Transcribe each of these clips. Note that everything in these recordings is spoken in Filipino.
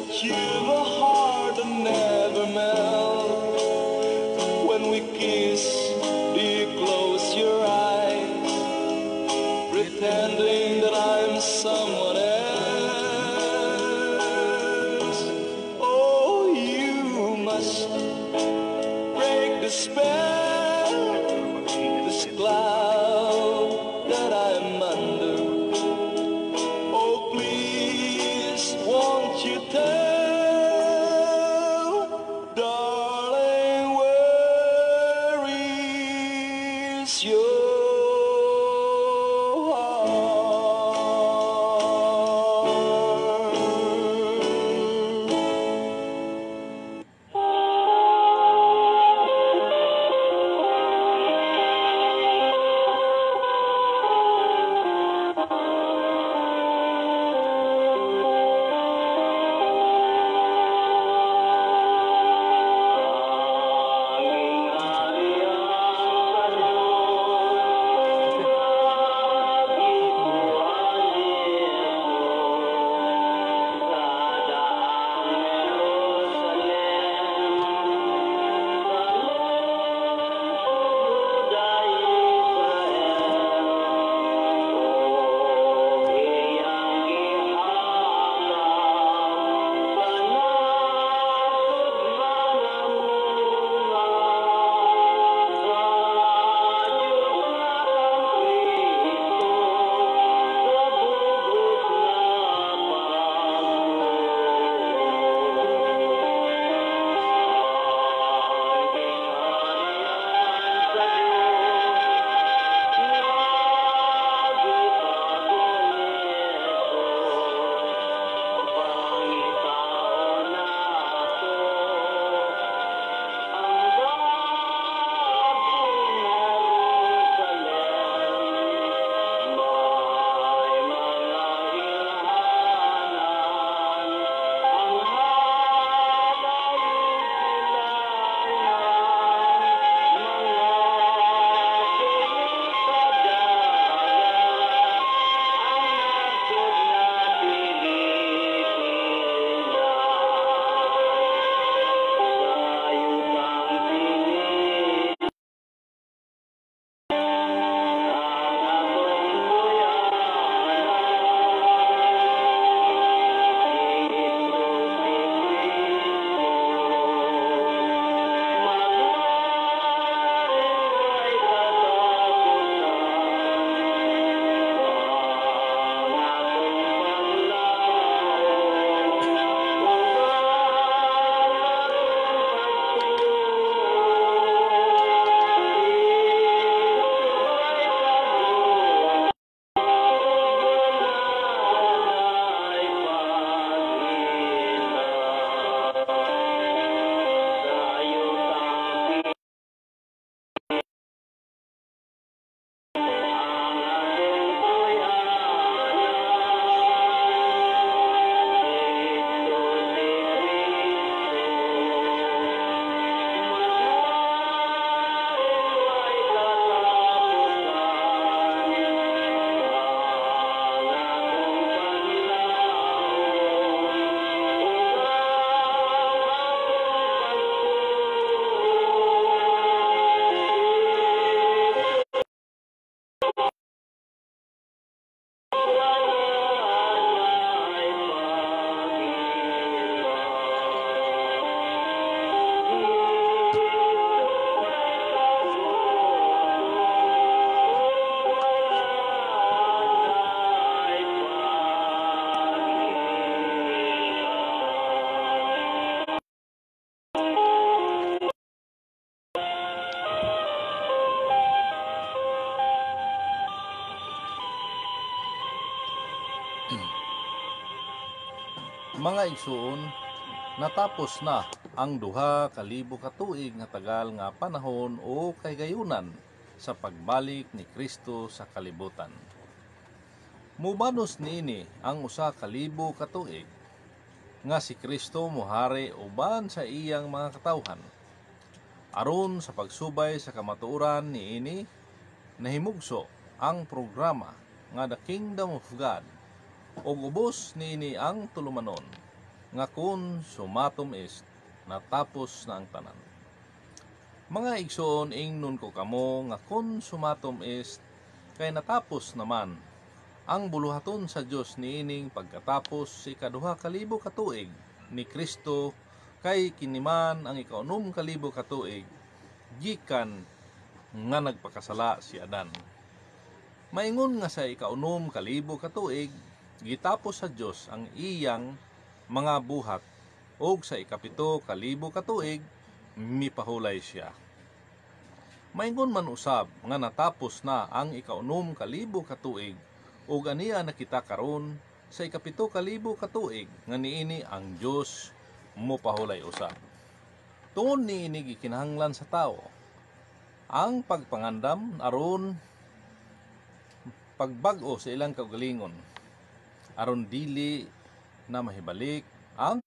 that you were home. suon natapos na ang duha kalibo ka tuig nga tagal nga panahon o kaygayunan sa pagbalik ni Kristo sa kalibutan. Mubanos niini ang usa kalibo ka tuig nga si Kristo muhari uban sa iyang mga katawhan. Aron sa pagsubay sa kamatuoran niini nahimugso ang programa nga The Kingdom of God ug ubos niini ang tulumanon nga kun sumatom est, natapos na ang tanan. Mga igsoon, ingnon ko kamo, nga kun sumatom est, kay natapos naman ang buluhaton sa Dios niining pagkatapos si kaduha kalibo katuig ni Kristo kay kiniman ang ikaunom kalibo katuig gikan nga nagpakasala si Adan. Maingon nga sa ikaunom kalibo katuig, gitapos sa Dios ang iyang mga buhat ug sa ikapito kalibo ka tuig mipahulay siya. Maingon man usab nga natapos na ang ikaunom kalibo ka tuig ug aniya nakita karon sa ikapito kalibo ka tuig nga niini ang Dios mo pahulay usab. Tuon niini gikinahanglan sa tao ang pagpangandam aron pagbag-o sa ilang kaugalingon aron dili na mahibalik ang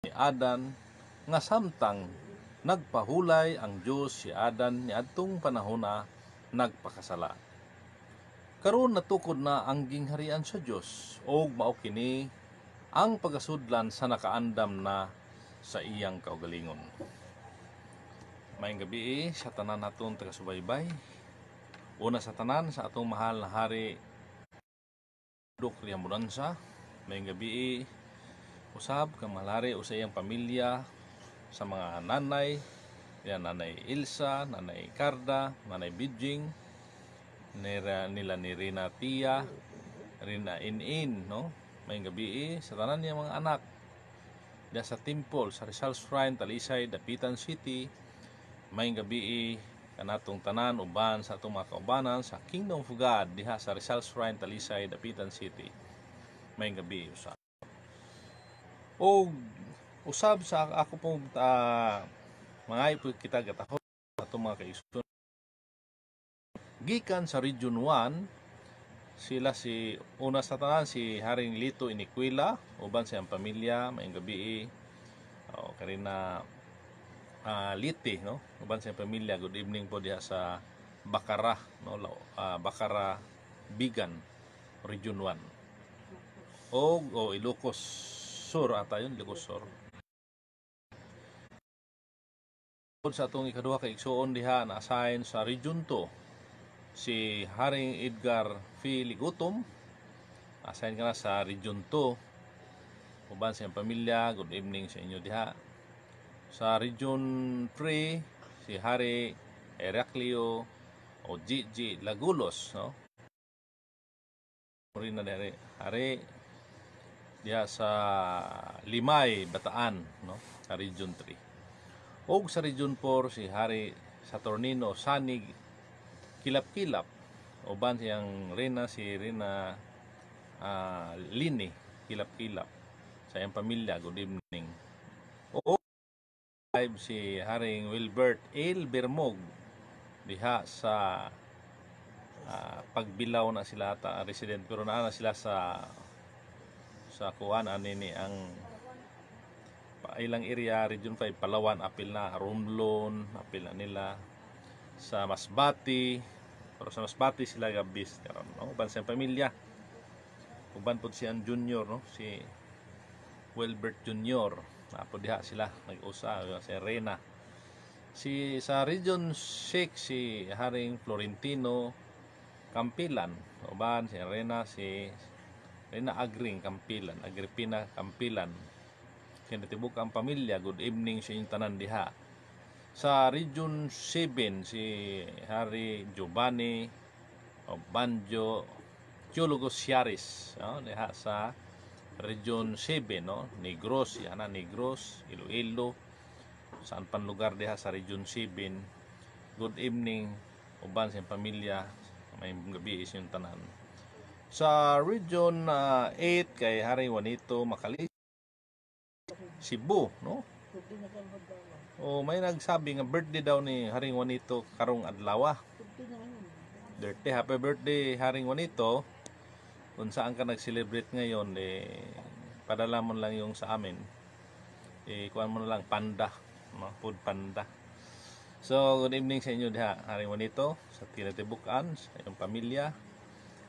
ni Adan nga samtang nagpahulay ang Dios si Adan ni adtong panahon na nagpakasala. Karon natukod na ang gingharian sa Dios og mao kini ang pagasudlan sa nakaandam na sa iyang kaugalingon. Mayong gabi sa tanan naton taga-subaybay. Una sa tanan sa atong mahal na hari Dok Riambulansa, may gabi usab kang malari usayang pamilya sa mga nanay ya nanay Ilsa nanay Karda, nanay Bijing nila, nila ni Rina Tia Rina Inin no may gabi sa tanan niya mga anak Diyan sa Temple, sa Rizal Shrine, Talisay, Dapitan City, may gabi kanatong tanan uban sa atong mga kaubanan sa Kingdom of God diha sa Rizal Shrine, Talisay, Dapitan City may gabi usab o oh, usab sa ako po uh, mga ipo kita gataho ato mga kaison gikan sa region 1 sila si una sa tanan si Haring Lito Iniquila uban siyang pamilya maayong gabi eh. o oh, karina uh, ah, Liti no uban siyang pamilya good evening po diha sa Bakara no uh, ah, Bakara Bigan Region 1 o o Ilocos Sur ata yun Ilocos Sur sa atong ikaduha kay igsuon diha na assign sa Region 2 si Haring Edgar P. Ligutom assign ka na sa Region 2 uban sa pamilya good evening sa inyo diha sa Region 3 si Hari Heraclio o Gigi Lagulos no rin na hari diya sa Limay, Bataan, no? sa Region 3. O sa Region 4 si Hari Saturnino Sanig Kilap-Kilap uban siyang Rina si Rina uh, ah, Lini Kilap-Kilap sa iyang pamilya. Good evening. O si Haring Wilbert L. Bermog diha sa uh, pagbilaw na sila ta ah, resident pero naa na sila sa sa kuan ani ni ang ilang area region 5 Palawan apil na Romblon apil na nila sa Masbati pero sa Masbati sila gabis karon no uban sa pamilya uban pud si ang junior no si Wilbert Junior apo diha sila nag-usa si Rena si sa region 6 si Haring Florentino Kampilan uban si Rena si na agring kampilan agripina kampilan kinatibok ang pamilya good evening sa inyong tanan diha sa region 7 si Hari Giovanni o Banjo Teologo Siaris no? diha sa region 7 no Negros yana Negros Iloilo saan pan lugar diha sa region 7 good evening uban sa pamilya may gabi is yung tanan sa Region uh, ah, 8 kay Hari Juanito Makalis Cebu, no? Oh, may nagsabi nga birthday daw ni Haring Juanito karong adlaw. Dirty happy birthday Haring Juanito. Kung saan ka nag-celebrate ngayon, eh, padala mo lang yung sa amin. Eh, kuan mo na lang panda, no? food panda. So, good evening sa inyo diha, Haring Juanito, sa Tinatibukan, sa iyong pamilya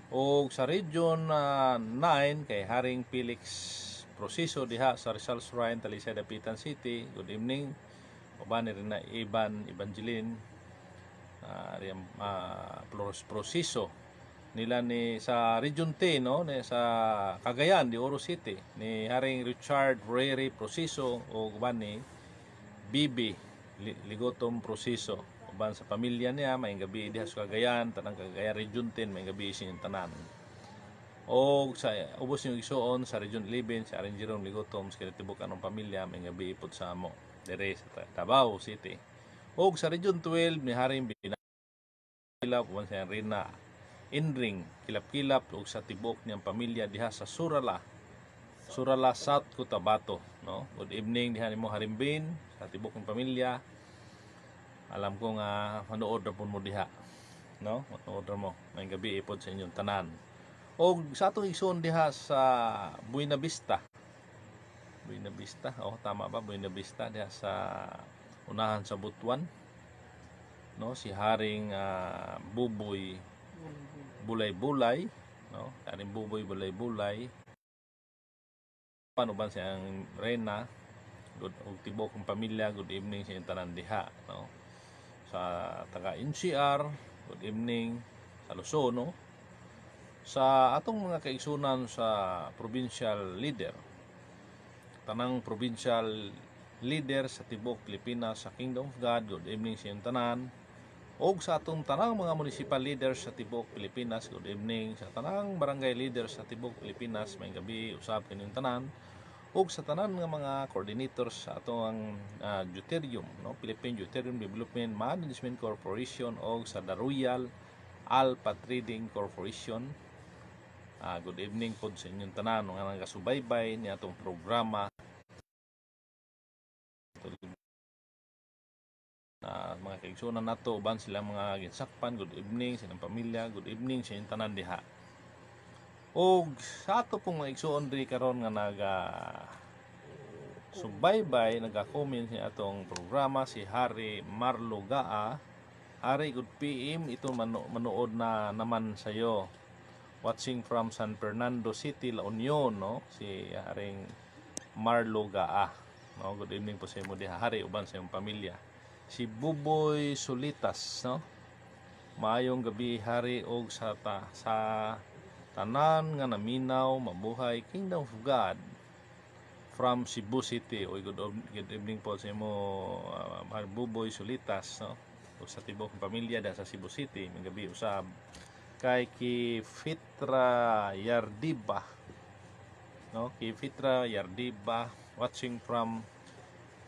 ug sa region uh, ah, 9 kay Haring Felix Proseso diha sa Rizal Shrine Talisay Dapitan City good evening uban rin na Ivan Evangeline uh, ah, uh, ah, proseso nila ni sa Region 10 no ni sa Cagayan di Oro City ni Haring Richard Rere Proseso ug uban ni Bibi Ligotom Proseso uban sa pamilya niya may gabi diha sa Cagayan tanang Cagayan region 10 may gabi isin tanan o sa ubos yung igsuon sa region 11 sa Arenjirong Ligotom sa kinatibok anong pamilya may gabi ipod sa amo dire sa Davao City o sa region 12 ni Haring Binakilap uban sa Rina Inring kilap-kilap o sa tibok niyang pamilya diha sa Surala Surala South Cotabato no good evening diha nimo Harimbin sa tibok ng pamilya alam ko nga manu-order po mo diha no manu-order mo may gabi ipod sa inyong tanan o sa atong igsoon diha sa Buena Vista Buena Vista oh tama ba Buena Vista diha sa unahan sa Butuan no si Haring uh, Buboy Bulay-bulay no Haring Buboy Bulay-bulay paano ba siyang reyna good og tibok ang pamilya good evening sa inyong tanan diha no sa taga NCR, good evening sa Luzon no? sa atong mga kaigsunan sa provincial leader tanang provincial leader sa tibok Pilipinas sa Kingdom of God good evening sa iyong tanan o sa atong tanang mga municipal leader sa tibok Pilipinas good evening sa tanang barangay leader sa tibok Pilipinas may gabi usab kanyang tanan ug sa tanan nga mga coordinators sa ato ang uh, ah, Deuterium, no? Philippine Deuterium Development Management Corporation ug sa The Royal Alpha Trading Corporation. Uh, good evening po sa inyong tanan nga nagasubaybay ni atong programa na uh, mga kaigsunan nato uban sila mga ginsakpan good evening sa pamilya good evening sa inyong tanan diha og sa ato pong mga igsuon diri karon nga naga subaybay so, naga-comment ni atong programa si Harry Marlogaa Harry good PM ito manu manuod na naman sayo watching from San Fernando City La Union no si Haring Marlogaa no good evening po sa imo diha Hari uban sa imong pamilya si Buboy Sulitas no maayong gabi Hari og sa ta, sa tanan nga naminaw mabuhay Kingdom of God from Cebu City oi good, good evening po sa imo uh, mahal buboy sulitas no o sa tibok pamilya da sa Cebu City magabi usab kay ki Fitra Yardiba no ki Fitra Yardiba watching from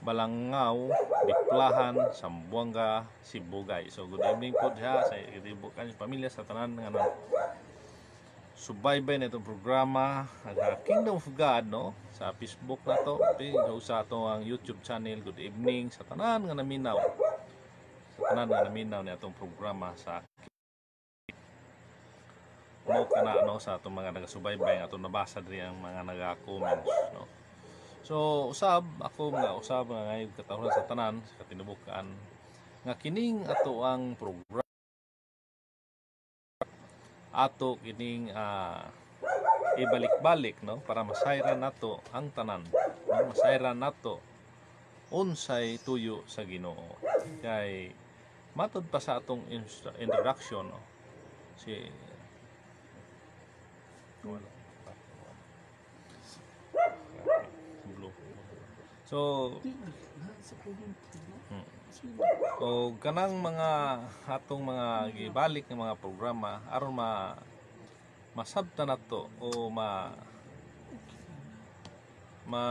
Balangao, Biklahan, Sambuanga, Cebu guys. So good evening po diha sa itibok kanyang pamilya sa tanan nga subaybay na itong programa ang ah, Kingdom of God no sa Facebook na to so, sa ato ang YouTube channel good evening sa tanan nga naminaw sa tanan nga naminaw ni atong programa sa mo kana no sa atong mga nagasubaybay nga atong nabasa diri ang mga naga-comments no so usab ako nga usab nga ngayon katawhan sa tanan sa katinubukan nga kining ato ang programa ato kining uh, ibalik-balik no para masayra nato ang tanan no? masayra nato unsay tuyo sa Ginoo kay matud pa sa atong introduction no? si So, So kanang mga atong mga gibalik ng mga programa aron ma masabta nato o ma ma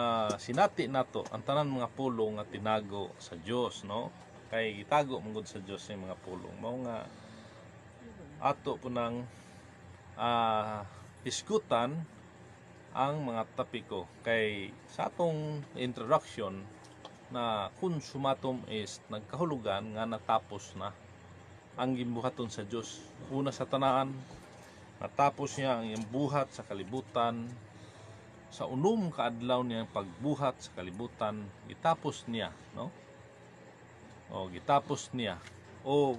sinati nato ang tanan mga pulong nga tinago sa Dios no kay gitago mangod sa Dios ang mga pulong mao nga ato po nang uh, iskutan ang mga tapiko kay sa atong introduction na sumatom is nagkahulugan nga natapos na ang gimbuhaton sa Dios una sa tanaan natapos niya ang iyang buhat sa kalibutan sa unom kaadlaw niya pagbuhat sa kalibutan itapos niya no o gitapos niya o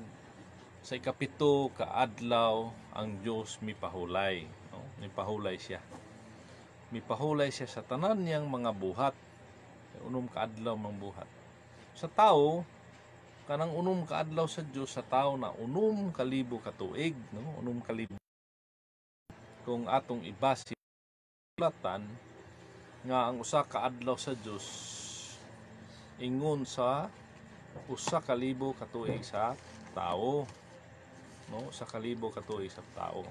sa ikapito kaadlaw ang Dios mipahulay no mipahulay siya mipahulay siya sa tanan niyang mga buhat unom ka adlaw mang buhat sa tao kanang unom ka adlaw sa Dios sa tao na unom ka libo ka tuig no unom ka libo kung atong ibase latan nga ang usa ka adlaw sa Dios ingon sa usa ka libo ka tuig sa tao no sa kalibo katuig sa tao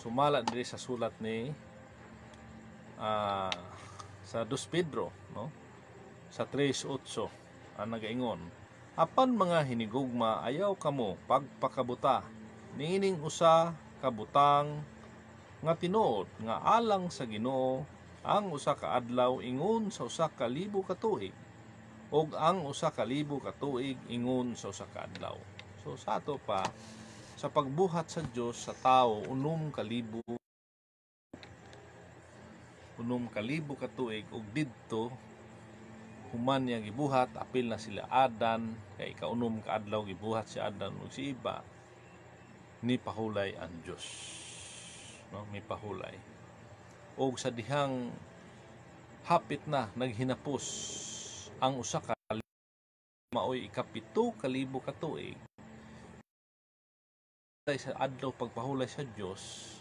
sumala diri sa sulat ni uh, sa Dos Pedro no sa 3.8 ang nagaingon, Apan mga hinigugma ayaw kamo pagpakabuta, niining usa kabutang nga tinuod nga alang sa Ginoo ang usa ka adlaw ingon sa usa ka libo ka tuig ug ang usa ka libo ka tuig ingon sa usa ka adlaw. So sa ato pa sa pagbuhat sa Dios sa tao unom ka libo unom ka libo ka tuig ug didto human niya gibuhat apil na sila Adan kay kaunom ka adlaw gibuhat si Adan ug si Iba ni pahulay ang Dios no mi pahulay og sa dihang hapit na naghinapos ang usa ka maoy ikapito kalibo ka tuig sa adlaw pagpahulay sa Dios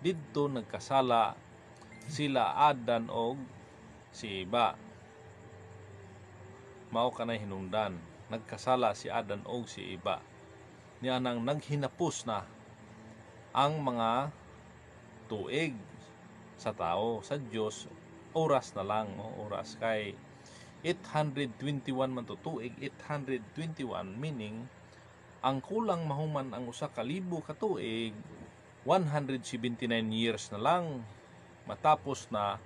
didto nagkasala sila Adan og si Iba mao kanay hinungdan nagkasala si Adan og si Iba niya nang naghinapos na ang mga tuig sa tao sa Dios oras na lang o oras kay 821 man to tuig 821 meaning ang kulang mahuman ang usa ka libo ka tuig 179 years na lang matapos na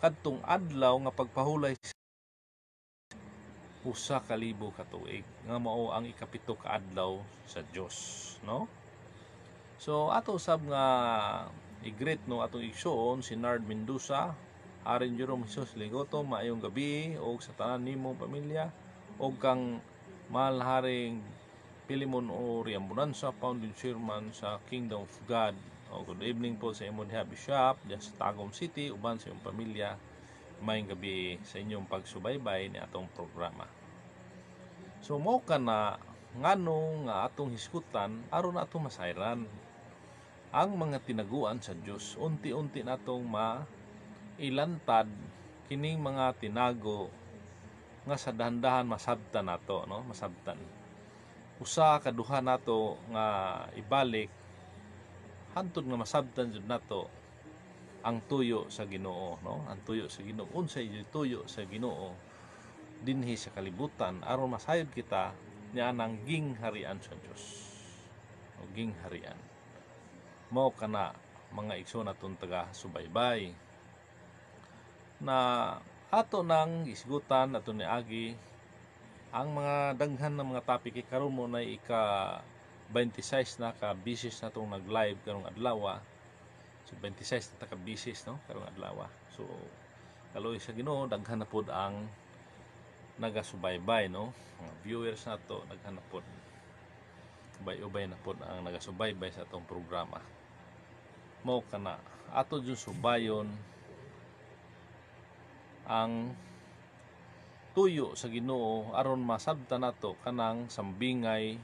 kadtong adlaw nga pagpahulay usa ka libo ka tuig nga mao ang ikapito ka adlaw sa Dios no so ato sab nga i-greet no atong igsoon si Nard Mendoza aron Jerome Jesus Ligoto maayong gabi og sa tanan nimo pamilya og kang malharing haring Pilimon o Riambunansa Founding Chairman sa Kingdom of God o good evening po sa imong Bishop diyan sa Tagum City uban sa imong pamilya Mayong gabi sa inyong pagsubaybay ni atong programa. So mo ka na ngano nga atong hiskutan aron ato masairan ang mga tinaguan sa Dios unti-unti natong mailantad kining mga tinago nga sa dahan-dahan masabtan nato no masabtan usa ka duha nato nga ibalik hantud nga masabtan jud nato ang tuyo sa Ginoo no ang tuyo sa Ginoo unsay tuyo sa Ginoo dinhi sa kalibutan aron masayod kita niya ng gingharian sa Dios o gingharian mao kana mga igsoon natong taga subaybay na ato nang isgutan ato ni agi ang mga daghan ng mga topic kay karon mo na ika 26 na ka bisis natong nag live karong adlaw ah so 26 na takabisis no karong adlaw so kaloy sa Ginoo daghan na pod ang nagasubaybay no mga viewers nato daghan na pod ubay-ubay na pod ang nagasubaybay sa atong programa mao kana ato jud subayon ang tuyo sa Ginoo aron masabta nato kanang sambingay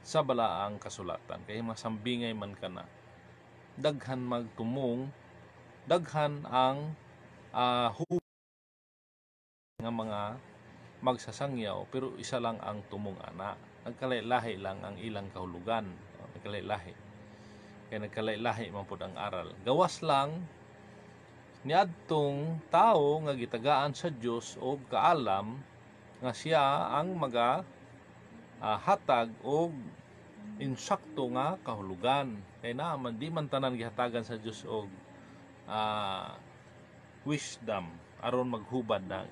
sa balaang kasulatan kay masambingay man kana daghan magtumong daghan ang uh, nga mga magsasangyaw pero isa lang ang tumong ana nagkalay-lahi lang ang ilang kahulugan nagkalay-lahi kaya nagkalay-lahi man pud ang aral gawas lang niadtong tao nga gitagaan sa Dios og kaalam nga siya ang maga uh, hatag og insakto nga kahulugan kay naa man di man tanan gihatagan sa Dios og uh, ah, wisdom aron maghubad na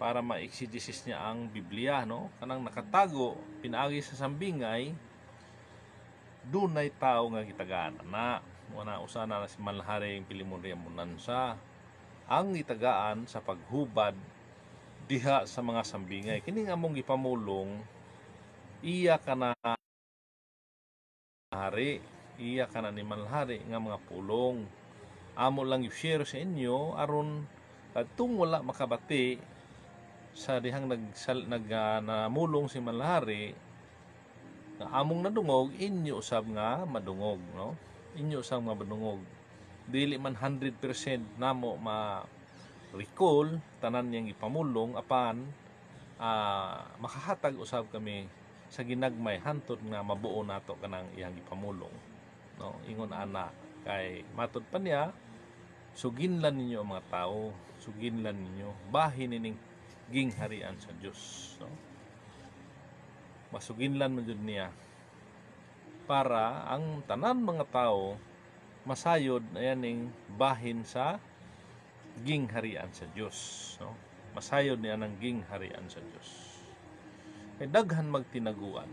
para ma-exegesis niya ang Biblia no kanang nakatago pinaagi sa sambingay dunay tao nga gitagaan na wala usa na si manlaharing pilimon riya munansa ang itagaan sa paghubad diha sa mga sambingay kini nga among gipamulong iya kana hari iya kana ni manhari nga mga pulong amo lang i-share sa inyo aron kadtong ah, wala makabati sa dihang nag nag uh, namulong si Malhari nga among nadungog inyo usab nga madungog no inyo usab nga madungog dili man 100% namo ma recall tanan niyang ipamulong apan uh, makahatag usab kami sa ginagmay hantod nga mabuo nato kanang iyang ipamulong no ingon ana kay matud pa niya suginlan ninyo mga tao suginlan ninyo bahin ining gingharian sa Dios no masuginlan man jud niya para ang tanan mga tao masayod ayaning bahin sa gingharian sa Dios no masayod niya ng gingharian sa Dios kay daghan magtinaguan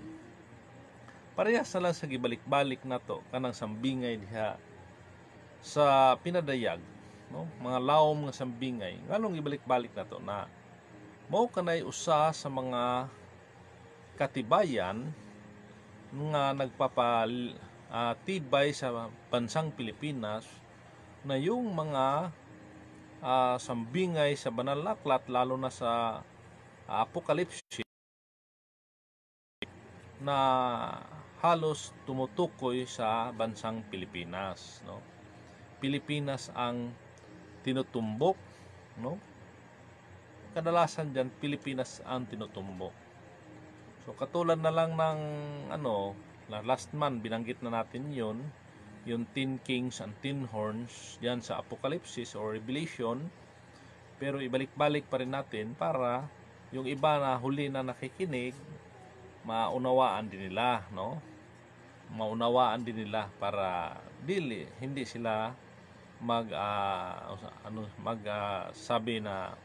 parehas sala sa gibalik-balik nato kanang sambingay diha sa pinadayag no mga lawom nga sambingay nganong gibalik-balik nato na mao kanay usa sa mga katibayan nga nagpapal uh, tibay sa bansang Pilipinas na yung mga uh, sambingay sa banal na lalo na sa uh, Apokalipsis na halos tumutukoy sa bansang Pilipinas no Pilipinas ang tinutumbok no kadalasan diyan Pilipinas ang tinutumbok so katulad na lang ng ano last month binanggit na natin yon yung Tin Kings and Tin Horns diyan sa Apocalypse or Revelation pero ibalik-balik pa rin natin para yung iba na huli na nakikinig maunawaan din nila, no? Maunawaan din nila para dili hindi sila mag uh, ano mag uh, sabi na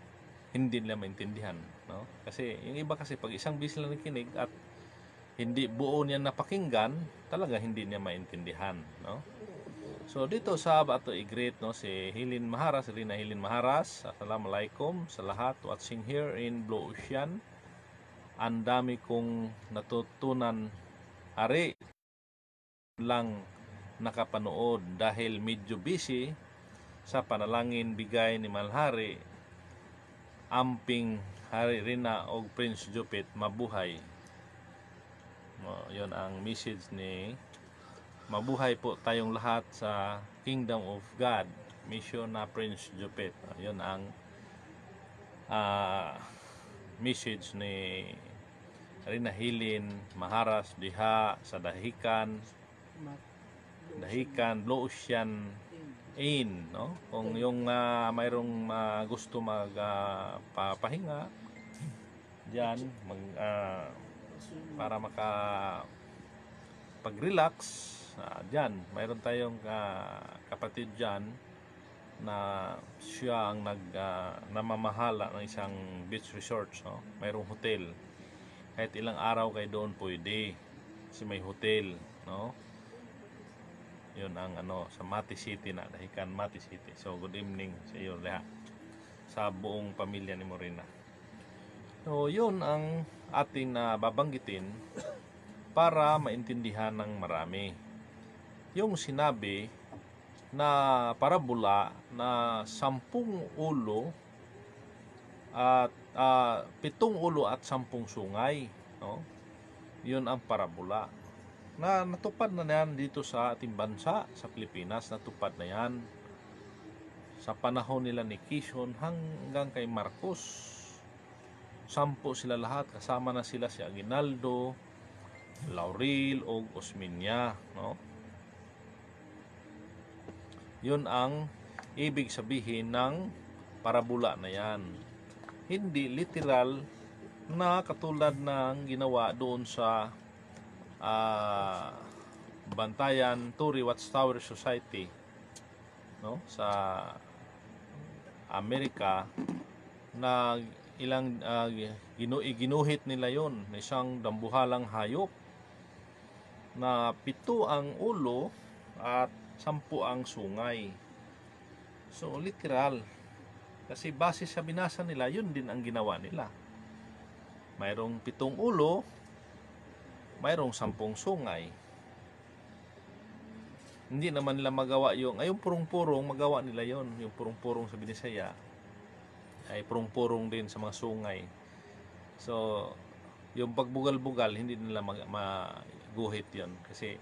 hindi nila maintindihan, no? Kasi yung iba kasi pag isang bis lang nakinig at hindi buo niya napakinggan, talaga hindi niya maintindihan, no? So dito sa ato i-greet no si Hilin Maharas, Rina Hilin Maharas. Assalamualaikum sa lahat watching here in Blue Ocean ang dami kong natutunan ari lang nakapanood dahil medyo busy sa panalangin bigay ni Malhari amping Hari Rina o Prince Jupit mabuhay no, yon ang message ni mabuhay po tayong lahat sa Kingdom of God mission na Prince Jupit no, yon ang uh, message ni Rinahilin Maharas diha sa Dahikan Dahikan Blue Ocean Inn. no kung yung uh, mayroong uh, gusto mag uh, papahinga diyan mag uh, para maka pag-relax uh, diyan mayroon tayong uh, kapatid diyan na siya ang nag uh, namamahala ng isang beach resort no mayroong hotel kahit ilang araw kay doon pwede kasi may hotel no yun ang ano sa Mati City na Dahikan Mati City so good evening sa iyo lahat sa buong pamilya ni Morena so yun ang ating uh, babanggitin para maintindihan ng marami yung sinabi na parabola na sampung ulo at uh, pitong ulo at sampung sungay no? yun ang parabola na natupad na yan dito sa ating bansa sa Pilipinas natupad na yan sa panahon nila ni Kishon hanggang kay Marcos sampo sila lahat kasama na sila si Aguinaldo Laurel o Osminya no yun ang ibig sabihin ng parabola na yan. Hindi literal na katulad ng ginawa doon sa uh, Bantayan Turi Watchtower Society no sa Amerika na ilang uh, ginu ginuhit nila yon isang dambuhalang hayop na pito ang ulo at sampu ang sungay. So, literal. Kasi base sa binasa nila, yun din ang ginawa nila. Mayroong pitong ulo, mayroong sampung sungay. Hindi naman nila magawa yung, ayun purong-purong, magawa nila yon Yung purong-purong sa Binisaya, ay purong-purong din sa mga sungay. So, yung pagbugal-bugal, hindi nila mag- maguhit yon Kasi,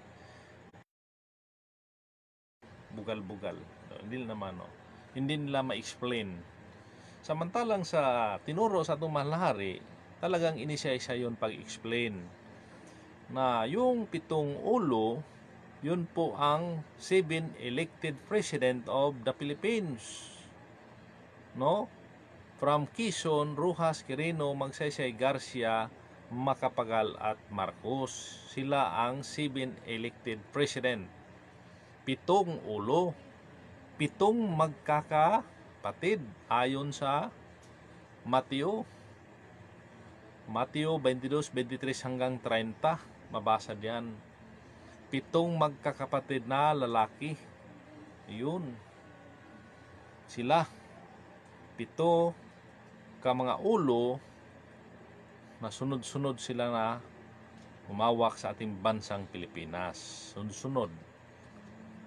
bugal-bugal. Hindi naman, mano. Hindi nila ma-explain. Samantalang sa tinuro sa itong mahal talagang inisya siya yun pag-explain na yung pitong ulo, yun po ang 7 elected president of the Philippines. No? From Quezon, Rojas, Quirino, Magsaysay, Garcia, Macapagal at Marcos. Sila ang 7 elected president pitong ulo, pitong magkakapatid ayon sa Mateo. Mateo 22, 23 hanggang 30, mabasa diyan. Pitong magkakapatid na lalaki. Yun. Sila. Pito ka mga ulo na sunod-sunod sila na umawak sa ating bansang Pilipinas. Sunod-sunod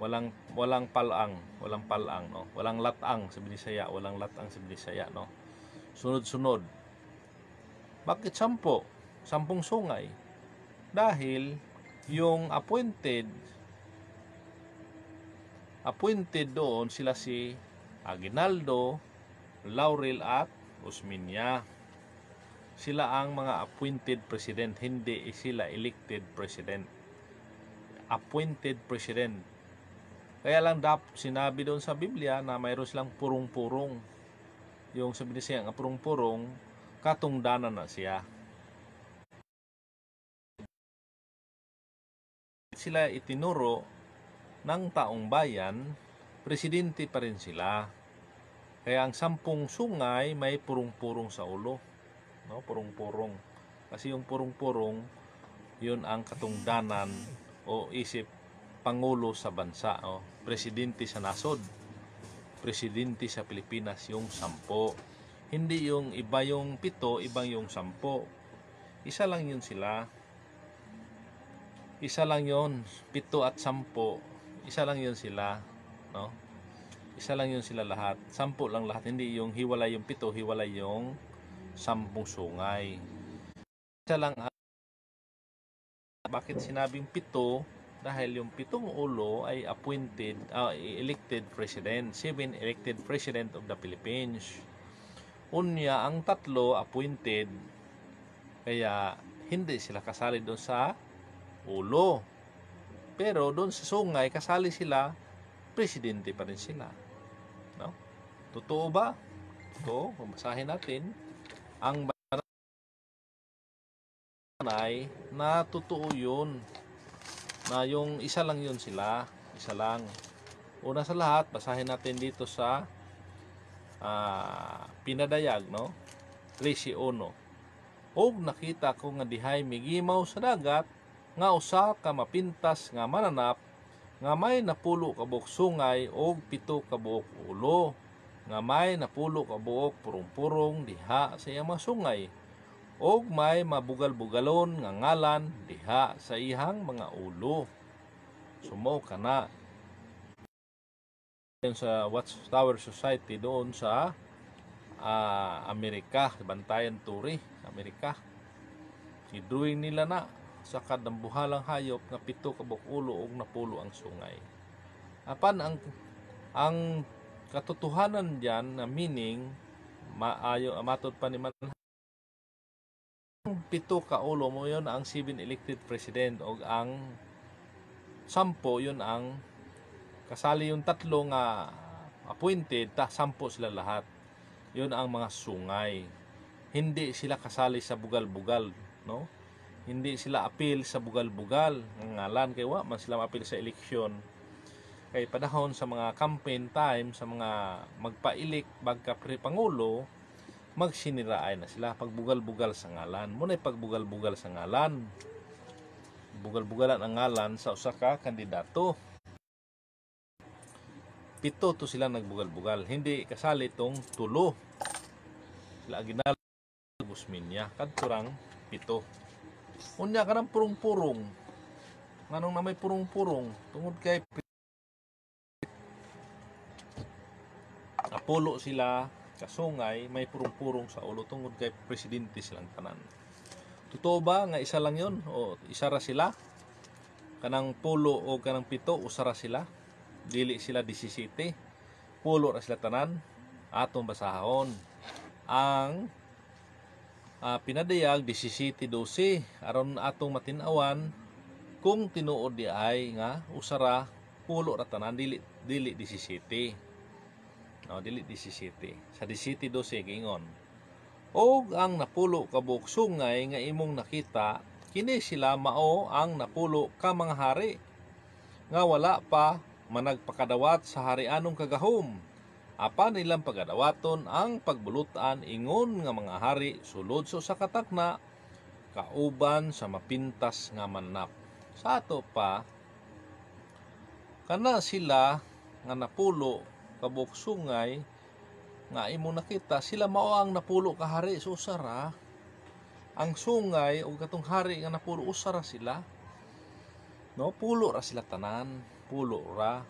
walang walang palang, walang palang no. Walang latang sa Bisaya, walang latang sa Bisaya no. Sunod-sunod. Bakit sampo? Sampung sungay. Dahil yung appointed appointed doon sila si Aginaldo Laurel at Osminia. Sila ang mga appointed president, hindi sila elected president. Appointed president kaya lang dap, sinabi doon sa Biblia na mayroon silang purong-purong. Yung sabi niya, ang purong-purong, katungdanan na siya. Sila itinuro ng taong bayan, presidente pa rin sila. Kaya ang sampung sungay may purong-purong sa ulo. No, purong-purong. Kasi yung purong-purong, yun ang katungdanan o isip pangulo sa bansa, oh, presidente sa nasod, presidente sa Pilipinas yung sampo. Hindi yung iba yung pito, ibang yung sampo. Isa lang yun sila. Isa lang yun, pito at sampo. Isa lang yun sila, no? Isa lang yun sila lahat. Sampo lang lahat, hindi yung hiwalay yung pito, hiwalay yung sampung sungay. Isa lang bakit sinabing pito dahil yung pitong ulo ay appointed, uh, elected president, seven elected president of the Philippines. Unya, ang tatlo appointed, kaya hindi sila kasali doon sa ulo. Pero doon sa sungay, kasali sila, presidente pa rin sila. No? Totoo ba? to masahin natin. Ang banay na totoo yun na yung isa lang yun sila isa lang una sa lahat basahin natin dito sa uh, pinadayag no 13.1 og nakita ko nga dihay migimaw sa dagat nga usa ka mapintas nga mananap nga may napulo ka buok sungay og pito ka buok ulo nga may napulo ka buok purong-purong diha sa iyang mga sungay og may mabugal-bugalon nga ngalan diha sa ihang mga ulo. Sumo ka na. Sa Watchtower Society doon sa uh, Amerika, Bantayan Turi, Amerika. Gidrawing nila na sa kadambuhalang hayop nga pito ka bukulo og napulo ang sungay. Apan ang ang katotohanan diyan na meaning maayo matod pa ni man pito ka ulo mo yon ang 7 elected president og ang sampo yon ang kasali yung tatlo nga appointed ta sampo sila lahat yon ang mga sungay hindi sila kasali sa bugal-bugal no hindi sila apil sa bugal-bugal ng ngalan kay wa man sila apil sa eleksyon kay padahon sa mga campaign time sa mga magpa-elect bagka pre pangulo magsiniraay na sila pagbugal-bugal sa ngalan munay pagbugal-bugal sa ngalan bugal-bugalan ang ngalan sa usa ka kandidato pito to sila nagbugal-bugal hindi kasali tong tulo sila ginal busminya kadturang pito unya ka ng purong-purong nganong na may purong-purong tungod kay Apollo sila kasungay may purong-purong sa ulo tungod kay presidente silang tanan totoo ba nga isa lang yon o isa ra sila kanang pulo o kanang pito usa ra sila dili sila 17 pulo ra sila tanan atong basahon ang uh, pinadayag 17-12 aron atong matinawan kung tinuod di ay nga usara pulo ra tanan dili dili 17 no dili 17 sa 17 12 gingon og ang napulo ka buok eh, nga imong nakita kini sila mao ang napulo ka mga hari nga wala pa managpakadawat sa harianong kagahom apan ilang pagadawaton ang pagbulutan ingon nga mga hari sulod sa usa ka kauban sa mapintas nga manap sa ato pa kana sila nga napulo kabuk sungay nga imo nakita sila mao ang napulo kahari sa usara ang sungay o katong hari nga napulo usara sila no pulo ra sila tanan pulo ra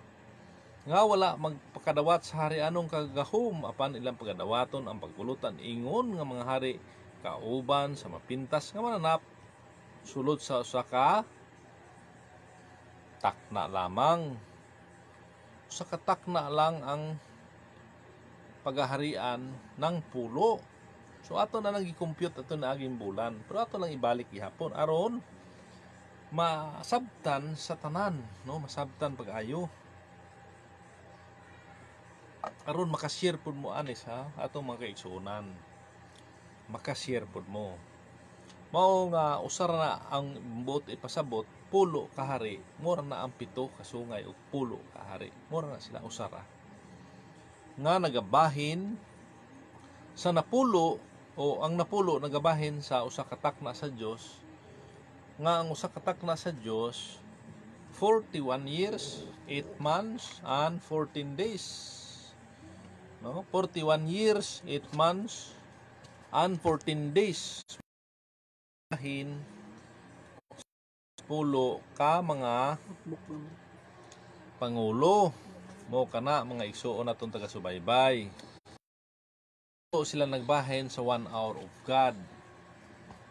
nga wala magpakadawat sa hari anong kagahom apan ilang pagadawaton ang pagkulutan ingon nga mga hari kauban sa mapintas nga mananap sulod sa usa takna lamang sa katak na lang ang paghaharian ng pulo. So ato na lang i-compute ato na aging bulan. Pero ato lang ibalik gihapon aron masabtan sa tanan, no? Masabtan pag-ayo. Aron makashare pud mo anis ha atong mga kaigsuonan. Makashare pud mo. Mao nga usar na ang buot ipasabot pulo ka hari mura na ang pito ka sungay ug pulo ka hari mura na sila usara nga nagabahin sa napulo o ang napulo nagabahin sa usa ka takna sa Dios nga ang usa ka takna sa Dios 41 years 8 months and 14 days no 41 years 8 months and 14 days pulo ka mga pangulo mo kana mga igsuon natong taga subaybay so, sila nagbahin sa one hour of God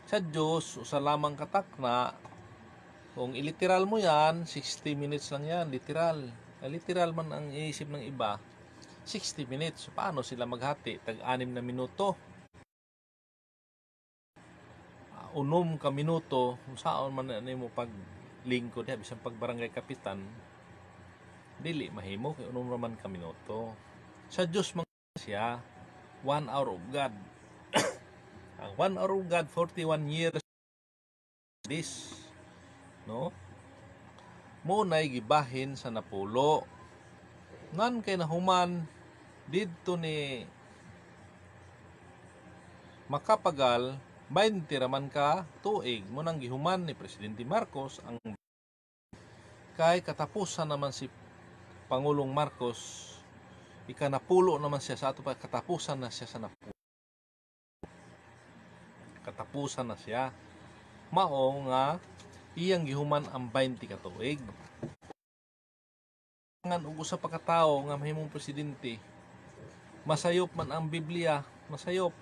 sa Diyos usa lamang katakna kung iliteral mo yan 60 minutes lang yan literal eh, literal man ang iisip ng iba 60 minutes paano sila maghati tag anim na minuto unom ka minuto saon man ani mo pag lingkod ya bisan pag barangay kapitan dili mahimo kay unom ra man ka minuto sa Dios man siya 1 hour of God ang 1 hour of God 41 years this no mo nay gibahin sa napulo nan kay nahuman didto ni makapagal 20 raman ka tuig mo nang gihuman ni Presidente Marcos ang kay katapusan naman si Pangulong Marcos ika ikanapulo naman siya sa ato pa katapusan na siya sa napulo katapusan na siya mao nga iyang gihuman ang 20 ka tuig ngan og usa pa ka tawo nga mahimong presidente masayop man ang Biblia masayop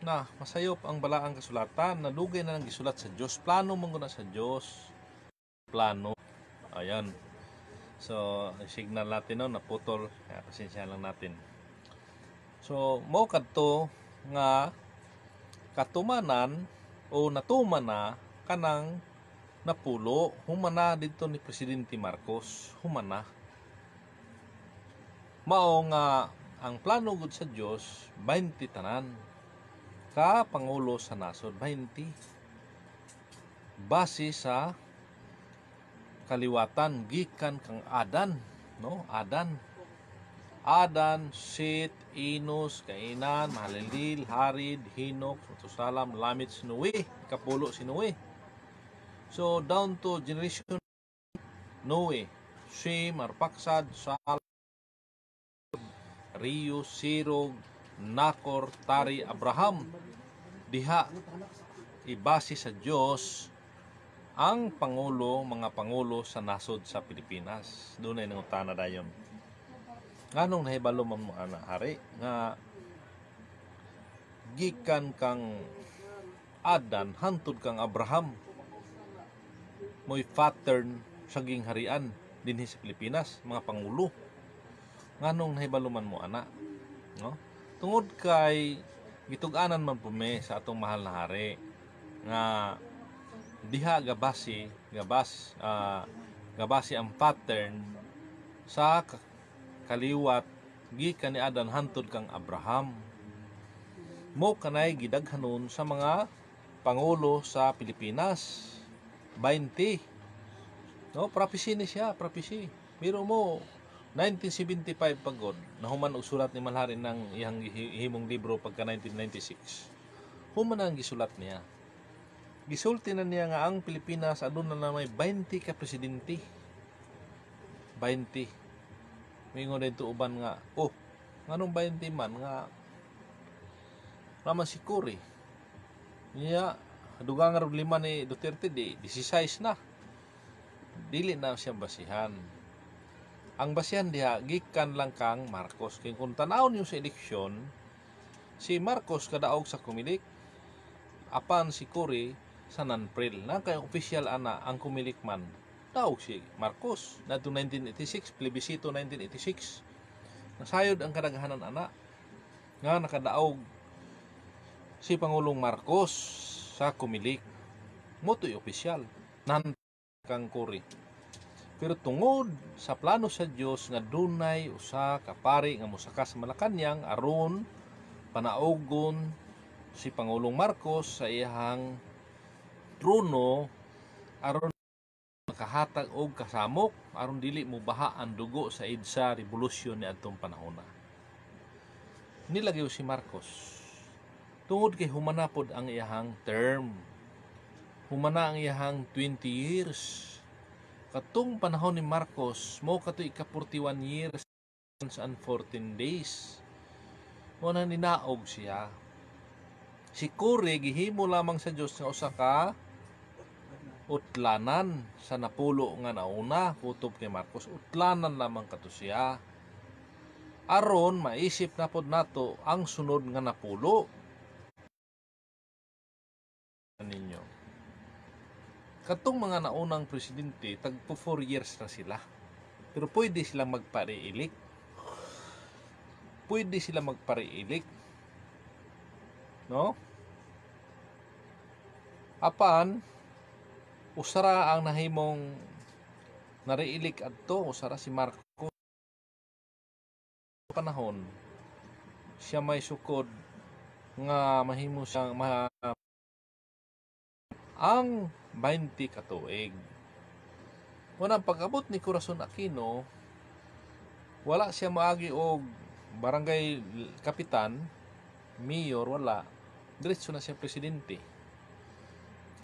na masayop ang balaang kasulatan na lugay na ng gisulat sa Dios plano mong na sa Dios plano ayan so signal natin no naputol kaya pasensya lang natin so mao kadto nga katumanan o natuman na kanang napulo humana dito ni presidente Marcos humana mao nga ang plano gud sa Dios 20 tanan ka Pangulo sa Nasod 20 base sa kaliwatan gikan kang Adan no Adan Adan, Sit, Inos, Kainan, Mahalilil, Harid, Hinok, Matusalam, Lamit, Sinuwi, Kapulo, Sinuwi. So, down to generation Noe, Shem, Arpaksad, Sal, Rio, Sirog, nakor tari Abraham diha ibase sa Dios ang pangulo mga pangulo sa nasod sa Pilipinas dunay utana dayon nganong nahibalo man mo ana hari nga gikan kang Adan hantud kang Abraham moy pattern sa ging harian dinhi sa Pilipinas mga pangulo nganong nahibaluman mo ana no tungod kay gitug-anan man pumi sa atong mahal na hari nga diha gabasi gabas uh, gabasi ang pattern sa kaliwat gikan ni Adan hantud kang Abraham mo kanay gidaghanon sa mga pangulo sa Pilipinas 20 no prophecy ni siya prophecy pero mo 1975 pagod nahuman og sulat ni Malhari ng iyang himong libro pagka 1996 human ang gisulat niya gisulti na niya nga ang Pilipinas aduna na may 20 ka presidente 20 may dito uban nga oh nganong 20 man nga Rama si Kuri niya dugang lima ni Duterte di 16 na dili na siya basihan ang basihan diha gikan lang kang Marcos kay kung tan-aw niyo sa eleksyon si Marcos kadaog sa Kumilik apan si Cory sa Nanpril na kay official ana ang Kumilik man daog si Marcos na 1986 plebisito 1986 nasayod ang kadaghanan ana nga nakadaog si Pangulong Marcos sa Kumilik mo motoy official nan kang Cory pero tungod sa plano sa Dios nga dunay usa ka pari nga mosaka sa Malacañang aron panaugon si Pangulong Marcos sa iyang trono aron makahatag og kasamok aron dili mo baha ang dugo sa EDSA revolusyon ni atong panahona. Nilagyo si Marcos tungod kay humanapod ang iyang term. Humana ang iyang 20 years Katong panahon ni Marcos, mo kato ika 41 years and 14 days. Mo na ninaog siya. Si Kure, gihimo lamang sa Diyos nga usa ka utlanan sa napulo nga nauna kutob kay Marcos utlanan lamang kato siya aron maisip na pod nato ang sunod nga napulo ano ninyo Katong mga naunang presidente, tagpo 4 years na sila. Pero pwede silang magpare-elect. Pwede sila magpare-elect. No? Apan, usara ang nahimong nare-elect adto usara si Marco. panahon siya may sukod nga mahimo siyang ma ang 20 katuig. Muna pag-abot ni Corazon Aquino, wala siya maagi og barangay kapitan, mayor, wala. Diretso na siya presidente.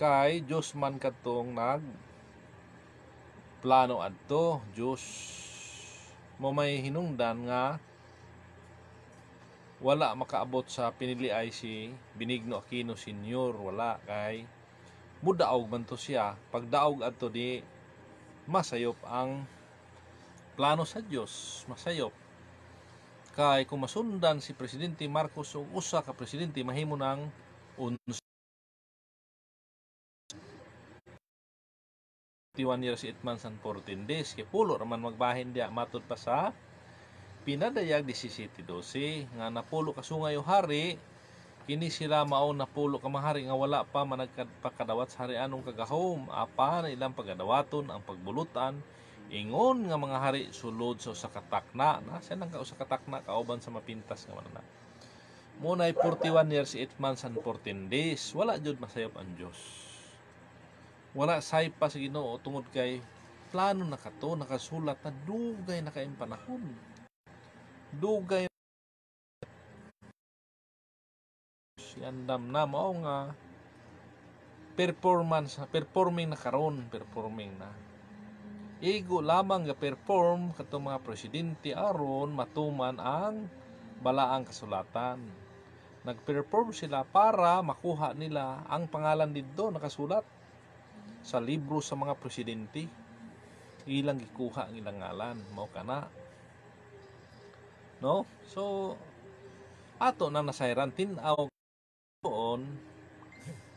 Kay Diyos man katong nag plano adto, Diyos mo may hinungdan nga wala makaabot sa pinili ay si Benigno Aquino Senior wala kay mudaog man to siya pagdaog adto di masayop ang plano sa Dios masayop kay kung masundan si presidente Marcos ug usa ka presidente mahimo nang unsa 21 years 8 months and 14 days kay pulo raman magbahin diya matod pa sa pinadayag 1712 nga napulo kasungay o hari kini sila mao napulo ka mahari nga wala pa managpakadawat sa harianong kagahom apan ilang pagadawaton ang pagbulutan ingon nga mga hari sulod sa usa ka takna na siya nang kausa ka takna kauban sa mapintas nga manana Munay 41 years 8 months and 14 days wala jud masayop ang Dios wala say pa sa Ginoo tungod kay plano na kato nakasulat na dugay na kayong panahon dugay si andam na mao nga performance performing na karon performing na igo lamang nga perform katong mga presidente aron matuman ang balaang kasulatan nagperform sila para makuha nila ang pangalan didto nakasulat sa libro sa mga presidente ilang gikuha ang ilang ngalan mao kana no so ato na nasayran tinaw noon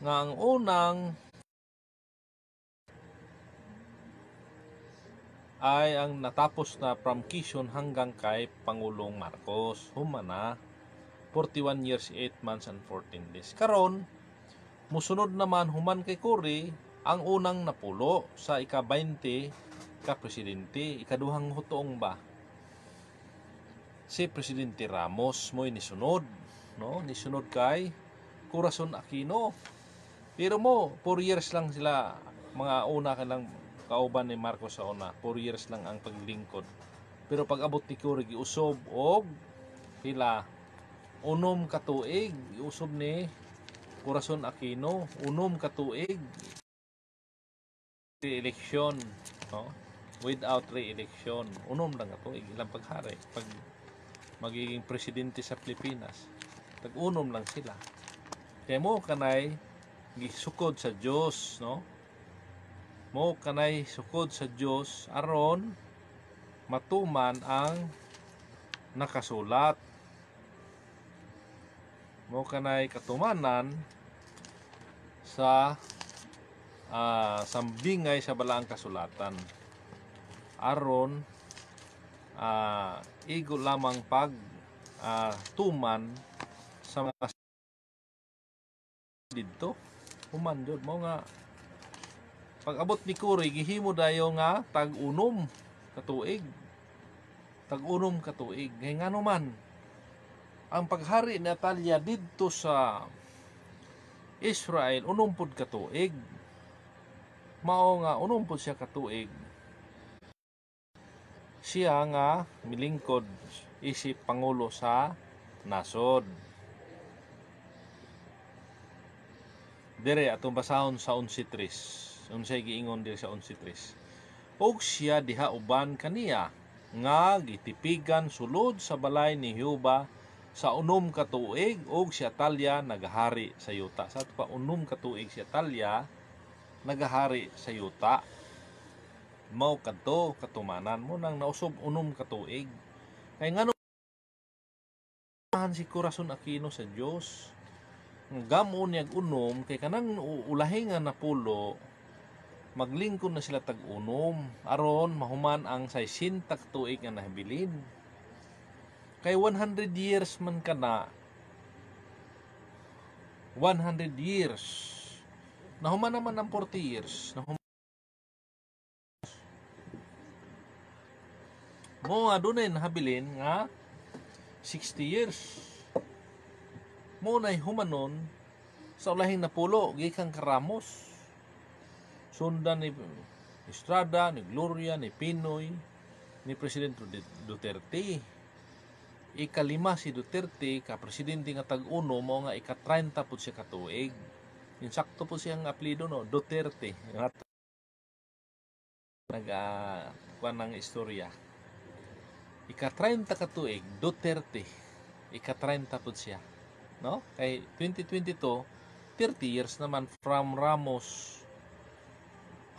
nga ang unang ay ang natapos na from Kishon hanggang kay Pangulong Marcos. Humana, 41 years, 8 months, and 14 days. Karon, musunod naman human kay Cory ang unang napulo sa ika-20 ka presidente, ikaduhang hutoong ba? Si Presidente Ramos mo sunod no? ni sunod kay Corazon Aquino. Pero mo, 4 years lang sila mga una ka lang kauban ni Marcos sa una. 4 years lang ang paglingkod. Pero pag abot ni Curie, giusob og sila unom ka tuig, giusob ni Corazon Aquino, unom ka tuig election, no? Without re-election, unom lang ato ilang paghari pag magiging presidente sa Pilipinas. Tag-unom lang sila. Kay mo kanay gisukod sa Dios, no? Mo kanay sukod sa Dios aron matuman ang nakasulat. Mo kanay katumanan sa uh, sambingay sa balaang kasulatan. Aron uh, igo lamang pag uh, tuman sa mga dito human jud mo nga pag abot ni Kuroy gihimo dayo nga tag unom ka tuig tag unom ka tuig kay ngano ang paghari ni Atalia didto sa Israel unom pud ka tuig mao nga unom pud siya ka tuig siya nga milingkod isip pangulo sa nasod Dire atong basahon sa 11:3. Unsay giingon diri sa 11:3? Og siya diha uban kaniya nga gitipigan sulod sa balay ni Jehova sa unom ka tuig og siya talya nagahari sa yuta. Sa ato pa unom ka tuig siya talya nagahari sa yuta. Mao kadto katumanan mo nang nausog unom ka tuig. Kay ngano si Corazon Aquino sa Dios gamo niyag unom kay kanang ulahi na napulo maglingkod na sila tag unom aron mahuman ang say 60 tuig nga nahabilin kay 100 years man kana 100 years nahuman naman ang 40 years nahuman mo adunay nahabilin nga 60 years mo Munay humanon sa ulahing napulo gikan karamos. Sundan ni Estrada, ni Gloria, ni Pinoy, ni Presidente Duterte. Ikalima si Duterte ka presidente nga tag-uno mao nga ika-30 pud siya ka tuig. Insakto po siyang apelido no, Duterte. Nag uh, ng istorya. Ika-30 ka tuig, Duterte. Ika-30 pud siya no? Kay 2022, 30 years naman from Ramos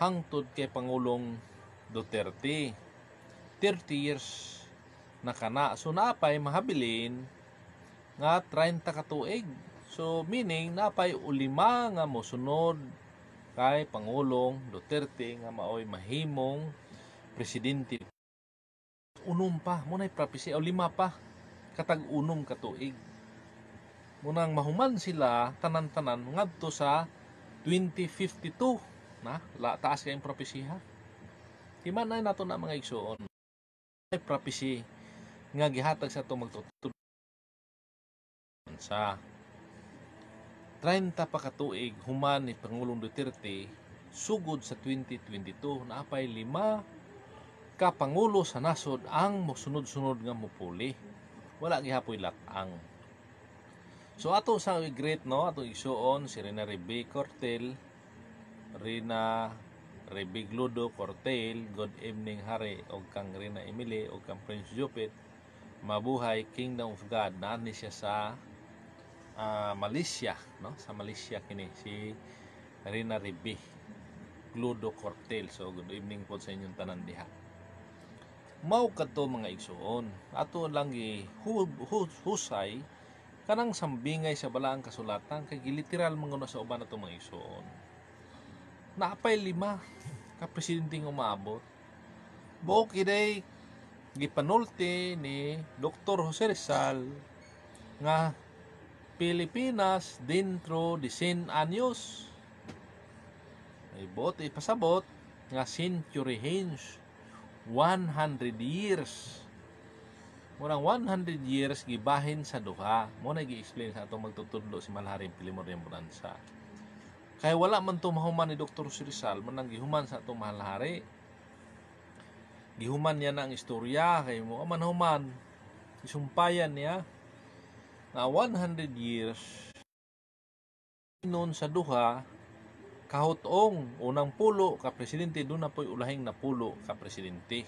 hangtod kay Pangulong Duterte. 30 years na kana. So napay mahabilin nga 30 ka tuig. So meaning napay ulima nga mosunod kay Pangulong Duterte nga maoy mahimong presidente. Unom pa, mo nay prophecy o lima pa katag unom ka tuig munang mahuman sila tanan-tanan ngadto sa 2052 na la taas kayong propesiya timan na nato na mga igsuon ay propesi nga gihatag sa itong magtutud sa 30 pa katuig human ni Pangulong Duterte sugod sa 2022 na apay lima ka pangulo sa nasod ang mosunod-sunod nga mupuli wala gihapoy lak ang So ato sa great no, ato isuon si Rina Rebe Cortel, Rina Rebe Gludo Cortel, good evening hari og kang Rina Emily og kang Prince Jupit. Mabuhay Kingdom of God na ni siya sa uh, Malaysia no, sa Malaysia kini si Rina Rebe Gludo Cortel. So good evening po sa inyong tanan diha mao kadto mga igsoon ato lang gi husay kanang sambingay sa balaang kasulatan kay giliteral manguno sa uban ato mga igsoon naapay lima ka presidente nga umaabot buok iday gipanulti ni Dr. Jose Rizal nga Pilipinas dentro de 100 anyos ay bot ipasabot nga century hinge 100 years murang 100 years gibahin sa duha mo na gi-explain sa atong magtutudlo si Malharing Pilimor Rembranza kay wala man to mahuman ni Dr. Sirisal manang gihuman sa atong Malhari gihuman niya na ang istorya kay mo man human isumpayan niya na 100 years noon sa duha kahotong unang pulo ka presidente doon na po'y ulahing na pulo ka presidente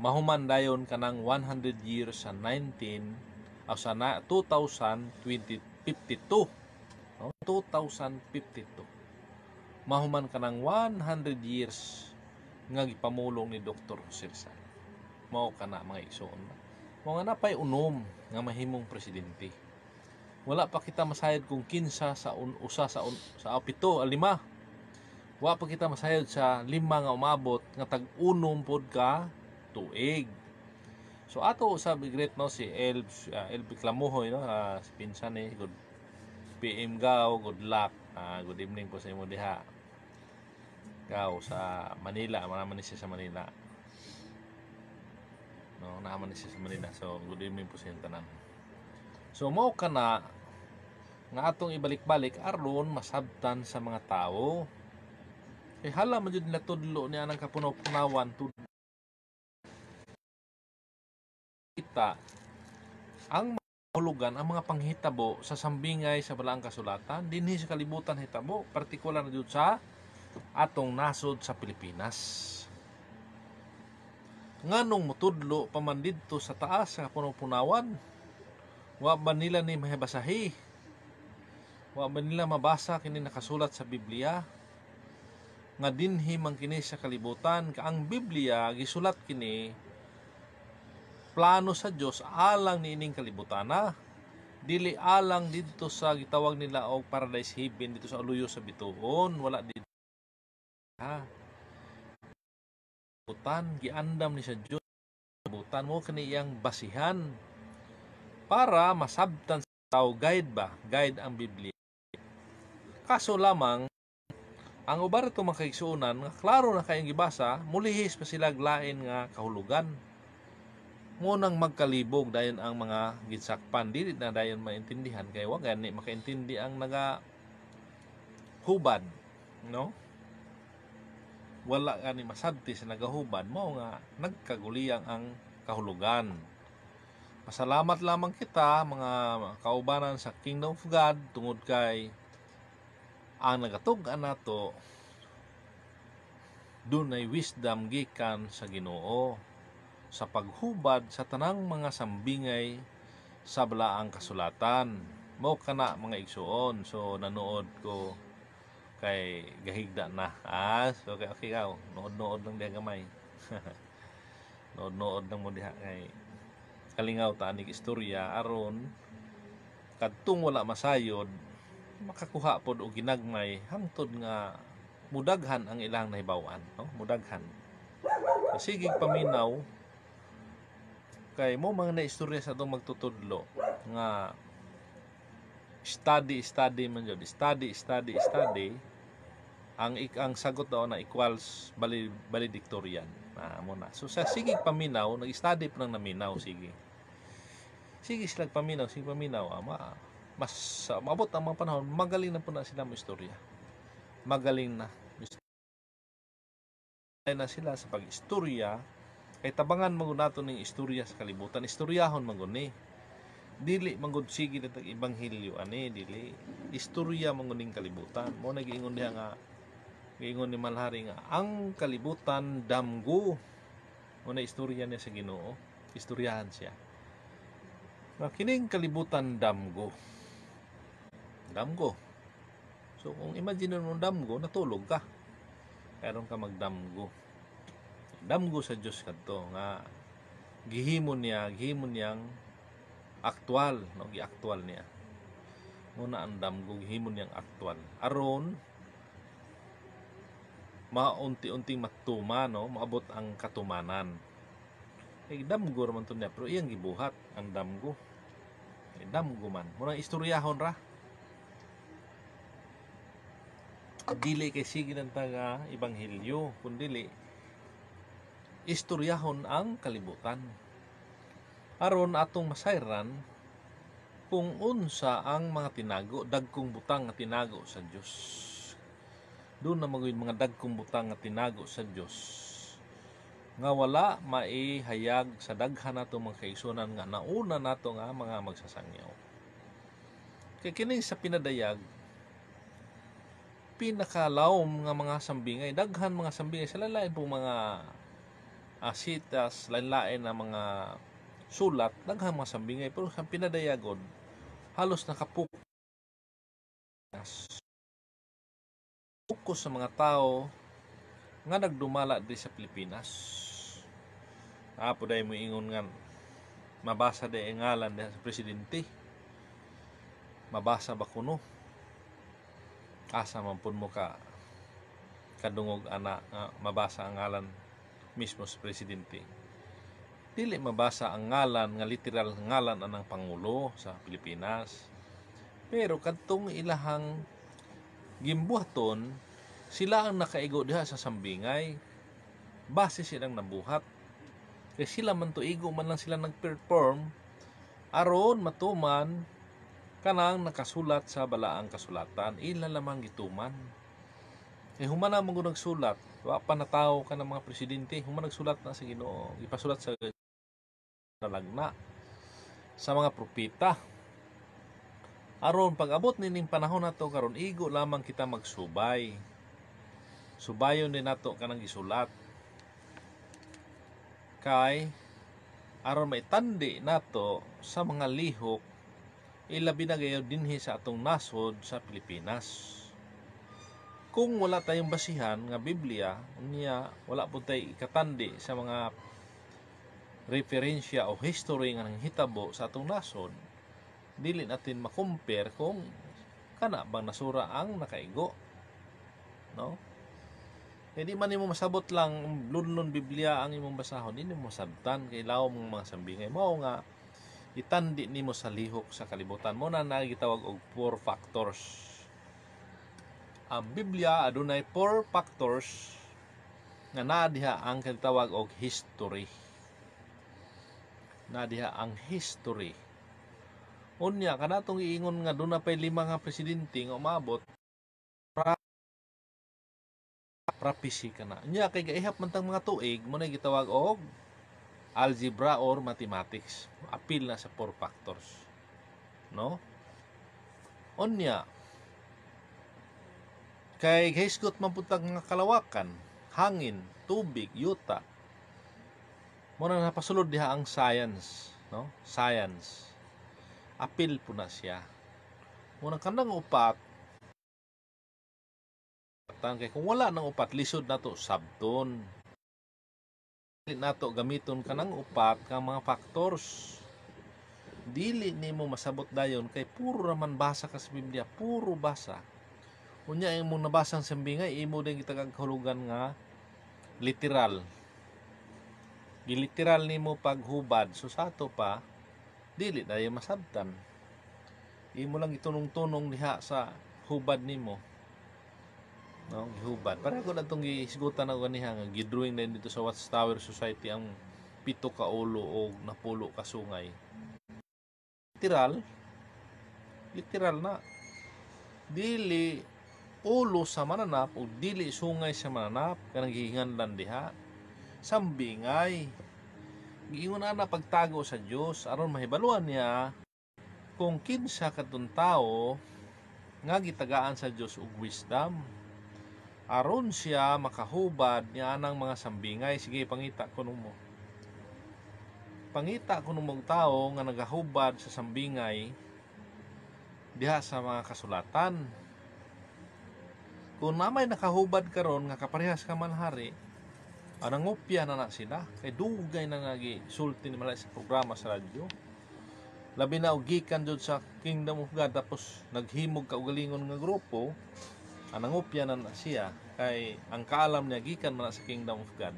mahuman dayon kanang 100 years sa 19 o sa 2052 no? 2052 mahuman kanang 100 years nga gipamulong ni Dr. Jose mao kana mga igsoon mga napay unom nga mahimong presidente wala pa kita masayod kung kinsa sa un, usa sa un, sa pito lima wa pa kita masayod sa lima nga umabot nga tag unom pod ka tuig. So ato usab great ah, no si El uh, ah, El Clamohoy no uh, si pinsan ni eh. good PM gaw good luck. Uh, good evening po sa imo diha. Gaw sa Manila, manaman ni siya sa Manila. No, naman ni siya sa Manila. So good evening po sa inyong tanan. So mao kana nga atong ibalik-balik aron masabtan sa mga tao. Eh hala man jud nila tudlo ni anang kapunaw-punawan tudlo susulta ang mahulugan ang mga panghitabo sa sambingay sa balaang kasulatan dinhi sa kalibutan hitabo partikular na sa atong nasod sa Pilipinas nganong mutudlo paman sa taas nga punupunawan wa ba nila ni mahibasahi wa ba nila mabasa kini nakasulat sa Biblia nga dinhi man kini sa kalibutan kaang Biblia gisulat kini plano sa Dios alang niining kalibutan na dili alang dito sa gitawag nila og paradise heaven dito sa uluyo sa bituon wala dito ha butan giandam ni sa Dios butan mo kini iyang basihan para masabtan sa tao guide ba guide ang Biblia kaso lamang ang ubar itong mga kaigsuunan nga klaro na kayong gibasa mulihis pa sila lain nga kahulugan ngunang magkalibog dayon ang mga ginsakpan dili na dayon maintindihan kay wa gani makaintindi ang naga hubad no wala gani masabti sa nagahubad mo nga nagkaguliyang ang kahulugan Masalamat lamang kita mga kaubanan sa Kingdom of God tungod kay ang nagatug-an nato dunay wisdom gikan sa Ginoo sa paghubad sa tanang mga sambingay sa balaang kasulatan Mo kana mga igsuon so nanood ko kay gahigda na ah so okay okay aw nood-nood lang diha gamay nood-nood lang mo diha kay kalingaw ta istorya aron kadtong wala masayod makakuha pod og ginagmay hangtod nga mudaghan ang ilang nahibawan no mudaghan sige paminaw kay mo mga istorya sa itong magtutudlo nga study study man jud study study study ang ang sagot daw na equals bali, valedictorian na mo na so sa sige paminaw nag-study pa nang naminaw sige sige sila paminaw sige paminaw ama ah, mas uh, ah, mabot ang mga panahon magaling na po na sila mo istorya magaling na magaling na sila sa pag-istorya kay tabangan magud nato ning istorya sa kalibutan istoryahon magud ni dili manggod sige natag ebanghelyo ani dili istorya ning kalibutan mo nagiingon diha nga giingon ni Malhari nga ang kalibutan damgo mo na istorya niya sa Ginoo istoryahan siya na kining kalibutan damgo damgo so kung imagine mo damgo natulog ka meron ka magdamgo damgo sa Dios kadto nga gihimo niya gihimon niyang aktwal no giaktwal niya muna ang damgo gihimon niyang aktwal aron maunti-unting matuma no maabot ang katumanan kay damgo raman to niya pero iyang gibuhat ang damgo kay damgo man murang istoryahon ra dili kay sige ng taga ibanghilyo kun dili istoryahon ang kalibutan. Aron atong masayran kung unsa ang mga tinago, dagkong butang nga tinago sa Dios. Doon na magawin mga dagkong butang nga tinago sa Dios nga wala maihayag sa daghan nato mga kaigsunan nga nauna nato nga mga magsasangyaw. Kay kining sa pinadayag pinakalawom nga mga sambingay daghan mga sambingay sa lalay po mga asitas, ah, lain-lain na mga sulat, daghang mga sambingay. Pero sa pinadayagod, halos nakapuk focus sa mga tao nga nagdumala di sa Pilipinas. Apo ah, dahil mo ingon nga, mabasa de ngalan de sa presidente. Mabasa ba kuno? Asa man pun mo ka kadungog ana nga mabasa ang ngalan mismo sa presidente. Dili mabasa ang ngalan nga literal ngalan ng pangulo sa Pilipinas. Pero kadtong ilahang gimbuhaton sila ang nakaigo diha sa sambingay base silang nabuhat kay sila man tuigo man lang sila nagperform aron matuman kanang nakasulat sa balaang kasulatan ila lamang gituman eh human na mo nagsulat, wa pa ka ng mga presidente, human nagsulat na sa Ginoo, ipasulat sa nalagna sa mga propeta. Aron pag-abot nining panahon nato karon igo lamang kita magsubay. Subayon din nato kanang isulat. Kay aron maitandi nato sa mga lihok ilabi na gayon dinhi sa atong nasod sa Pilipinas kung wala tayong basihan nga Biblia niya wala po tayo ikatandi sa mga referensya o history nga nanghitabo sa atong nasod dili natin makompare kung kana bang nasura ang nakaigo no hindi eh, man imo masabot lang lunlon Biblia ang imong basahon hindi mo sabtan kay law mong mga sambingay mao nga itandi nimo sa lihok sa kalibutan mo na nagitawag og four factors ang Biblia adunay four factors nga nadiha ang kinatawag og history. Nadiha ang history. Unya kanatong iingon nga doon na pay lima nga presidente nga umabot pra prophecy kana. Nya kay gaihap man tang mga tuig mo na gitawag og algebra or mathematics. Apil na sa four factors. No? Unya, Kay Hisgot mapuntag nga kalawakan, hangin, tubig, yuta. na napasulod diha ang science, no? Science. Apil po na siya. Muna kanang upat, kay kung wala nang upat lisod nato sabton nato gamiton kanang upat ka mga factors dili nimo masabot dayon kay puro naman basa ka sa Biblia puro basa unya imong nabasang sambingay imo din kita kag kahulugan nga literal giliteral nimo paghubad so sa pa dili dayo masabtan imo lang itunong-tunong liha sa hubad nimo no hubad. para ko na tong gisgutan ako kaniha nga gidrawing na dito sa Watchtower Society ang pito ka ulo o napulo ka sungay literal literal na dili ulo sa mananap o dili sungay sa mananap kanang gihinganlan diha sambingay giingon na pagtago sa Dios aron mahibaluan niya kung kinsa kadtong tao nga gitagaan sa Dios og wisdom aron siya makahubad niya anang mga sambingay sige pangita kuno mo pangita kuno mong tao nga nagahubad sa sambingay diha sa mga kasulatan kung namay nakahubad karon nga kaparehas ka manhari hari ang nangopya na na sila kay dugay na nagi sulti ni malay sa programa sa radyo labi na gikan jud sa Kingdom of God tapos naghimog ka ugalingon nga grupo ang nangopya na na siya kay ang kaalam niya gikan man sa Kingdom of God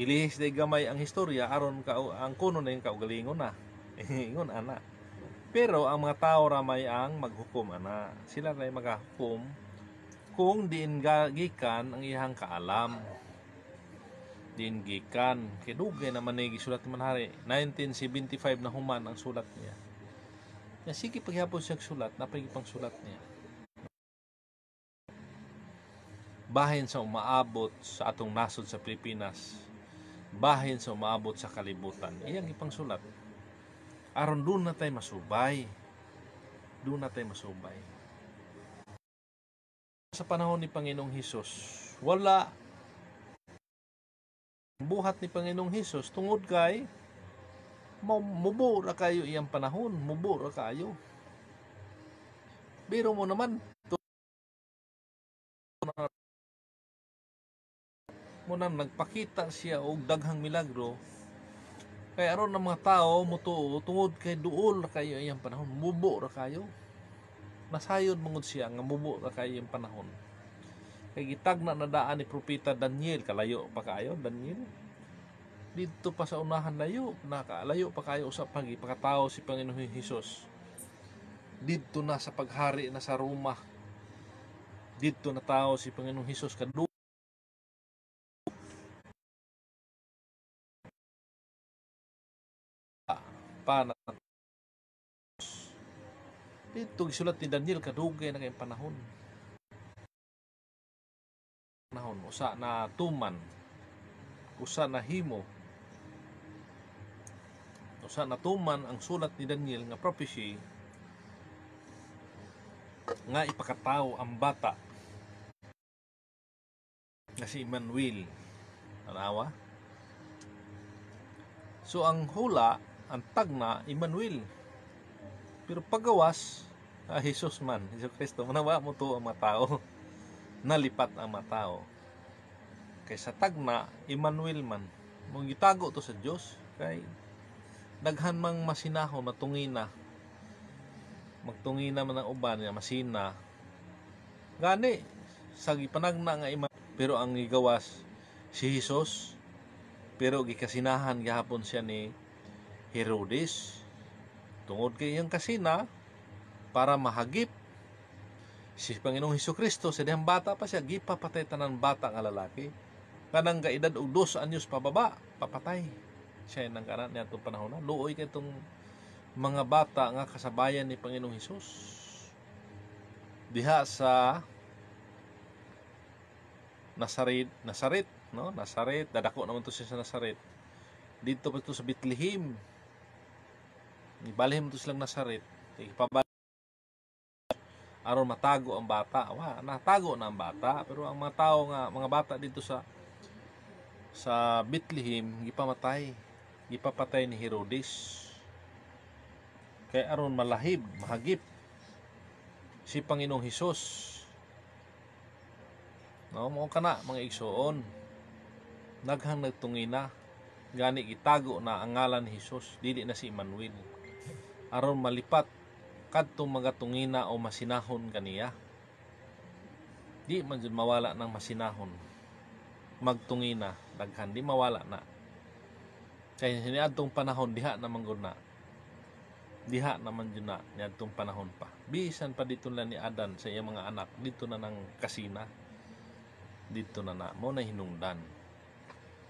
ilihis day gamay ang istorya aron ka ang kuno na yung kaugalingon na ingon ana pero ang mga tao ramay ang maghukom ana sila ray magahukom kung diin gikan ang ihang kaalam din gikan na dugay sulat ni gisulat 1975 na human ang sulat niya na sige paghapon siya sulat na pang sulat niya bahin sa umaabot sa atong nasod sa Pilipinas bahin sa umaabot sa kalibutan iyang ipang sulat aron doon na tayo masubay doon na tayo masubay sa panahon ni Panginoong Hesus. Wala buhat ni Panginoong Hesus tungod kay mubo ra kayo iyang panahon, mubo ra kayo. Biro mo naman mo nang nagpakita siya og daghang milagro kay aron ng mga tao mutuo tungod kay duol ra kayo iyang panahon mubo ra kayo Nasayod mangod siya nga mubo ra kay iyang panahon. Kay gitag na nadaan ni propeta Daniel kalayo pa kaayo Daniel. Dito pa sa unahan layo nakalayo pa kaayo usap pagi pagkatao si Panginoon Hesus. Dito na sa paghari na sa Roma. Dito na tao si Panginoon Hesus kadu pa na ito gisulat ni Daniel kadugay na kayong panahon. Panahon, usa na tuman, usa na himo, usa na tuman ang sulat ni Daniel nga prophecy nga ipakatao ang bata na si Emmanuel. Tanawa? So ang hula, ang tagna, Emmanuel. Pero pagawas, ah, Jesus man, Jesus Kristo, manawa mo to ang mga tao, nalipat ang mga tao. Kay sa tagna, Emmanuel man, mong itago to sa Diyos, kay daghan mang masinaho, matungina, magtungina man ang uban nga masina, gani, sa gipanagna nga ima, pero ang igawas si Jesus, pero gikasinahan gihapon siya ni Herodes, tungod kay iyang kasina, para mahagip si Panginoong Hesus Kristo sa dihang bata pa siya gipapatay tanan bata nga lalaki kanang gaedad og dos anyos pababa papatay siya nang kanan niya itong panahon na luoy kay itong mga bata nga kasabayan ni Panginoong Hesus diha sa Nasaret, Nasaret, no? Nasaret, dadako naman to siya sa Nasaret. Dito pa to sa Bethlehem. Ibalhin mo to silang Nasaret. Ipabalik aron matago ang bata. Wa, natago na ang bata, pero ang mga tao nga mga bata dito sa sa Bethlehem gipamatay. Gipapatay ni Herodes. Kay aron malahib, mahagip si Panginoong Hesus. No, mo kana mga igsoon. Naghang nagtungina gani gitago na ang ngalan ni Hesus dili na si Emmanuel aron malipat kadtong magatungina o masinahon kaniya di man mawala ng masinahon magtungina daghan di mawala na kay niadtong panahon diha na mangguna diha na jud na niadtong panahon pa bisan pa dito na ni Adan sa iyang mga anak dito na nang kasina dito na na mo na hinungdan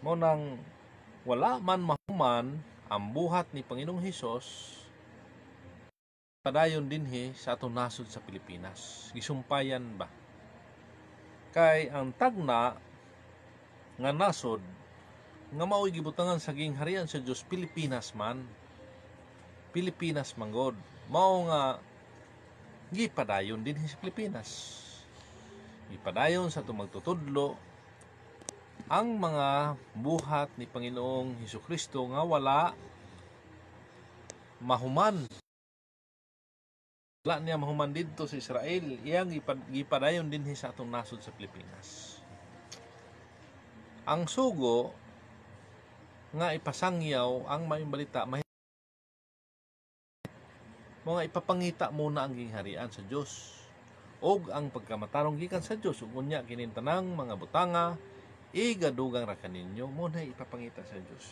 mo nang wala man mahuman ang buhat ni Panginoong Hesus padayon dinhi sa atong nasod sa Pilipinas. Gisumpayan ba? Kay ang tagna nga nasod nga mao'y gibutangan sa gingharian sa Dios Pilipinas man. Pilipinas manggod. Mao nga gipadayon dinhi sa Pilipinas. Gipadayon sa tumagtutudlo ang mga buhat ni Panginoong Hesus Kristo nga wala mahuman wala niya mahuman dito sa Israel, iyang gipadayon din sa atong nasod sa Pilipinas. Ang sugo nga ipasangyaw ang maimbalita may mga ipapangita muna ang gingharian sa Dios og ang pagkamatarong gikan sa Dios ug kunya kinin tanang mga butanga igadugang ra kaninyo muna ipapangita sa Dios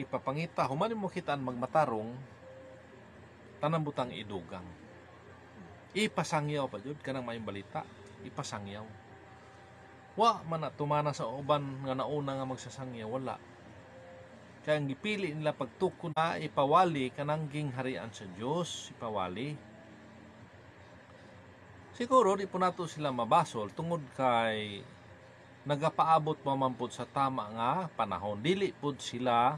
ipapangita human mo kita ang magmatarong tanambutang idugang. Ipasangyaw pa jud kanang may balita, ipasangyaw. Wa man na tumana sa uban nga nauna nga magsasangyaw wala. Kaya ang gipili nila pagtukod na ah, ipawali kanang gingharian sa Dios, ipawali. Siguro di po nato sila mabasol tungod kay nagapaabot mamampot sa tama nga panahon. Dili pod sila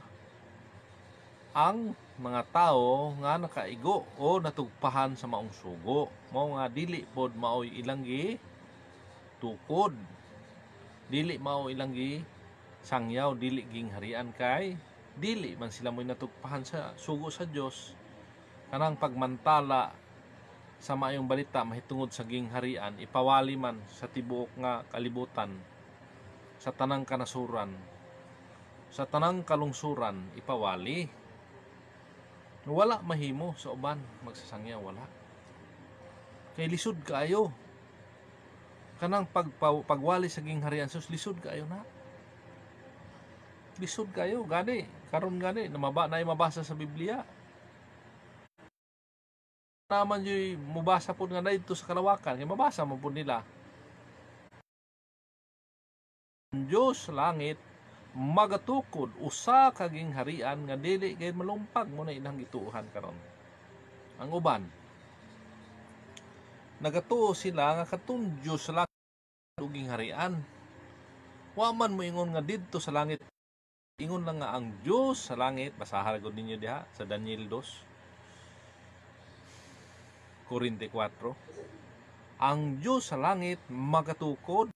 ang mga tao nga nakaigo o natugpahan sa maong sugo mao nga dili pod maoy ilang tukod dili mao ilang sangyaw dili ging harian kay dili man sila mo'y natugpahan sa sugo sa Dios kanang pagmantala sa maayong balita mahitungod sa ging harian ipawali man sa tibuok nga kalibutan sa tanang kanasuran sa tanang kalungsuran ipawali wala mahimo sa uban magsasangya wala kay lisod kayo kanang pag, pagwali sa gingharian sus lisod kayo na lisod kayo gani karon gani namaba na mabasa sa Biblia naman yung mabasa po nga na ito sa kalawakan kay mabasa mo po nila Diyos langit magatukod usa ka gingharian nga dili kay malumpag mo na inang gituuhan karon. Ang uban nagatuo sila nga katong Dios lang og gingharian. Wa man mo ingon nga didto sa langit ingon lang nga ang Dios sa langit basahan gud ninyo diha sa Daniel 2 44 Ang Dios sa langit magatukod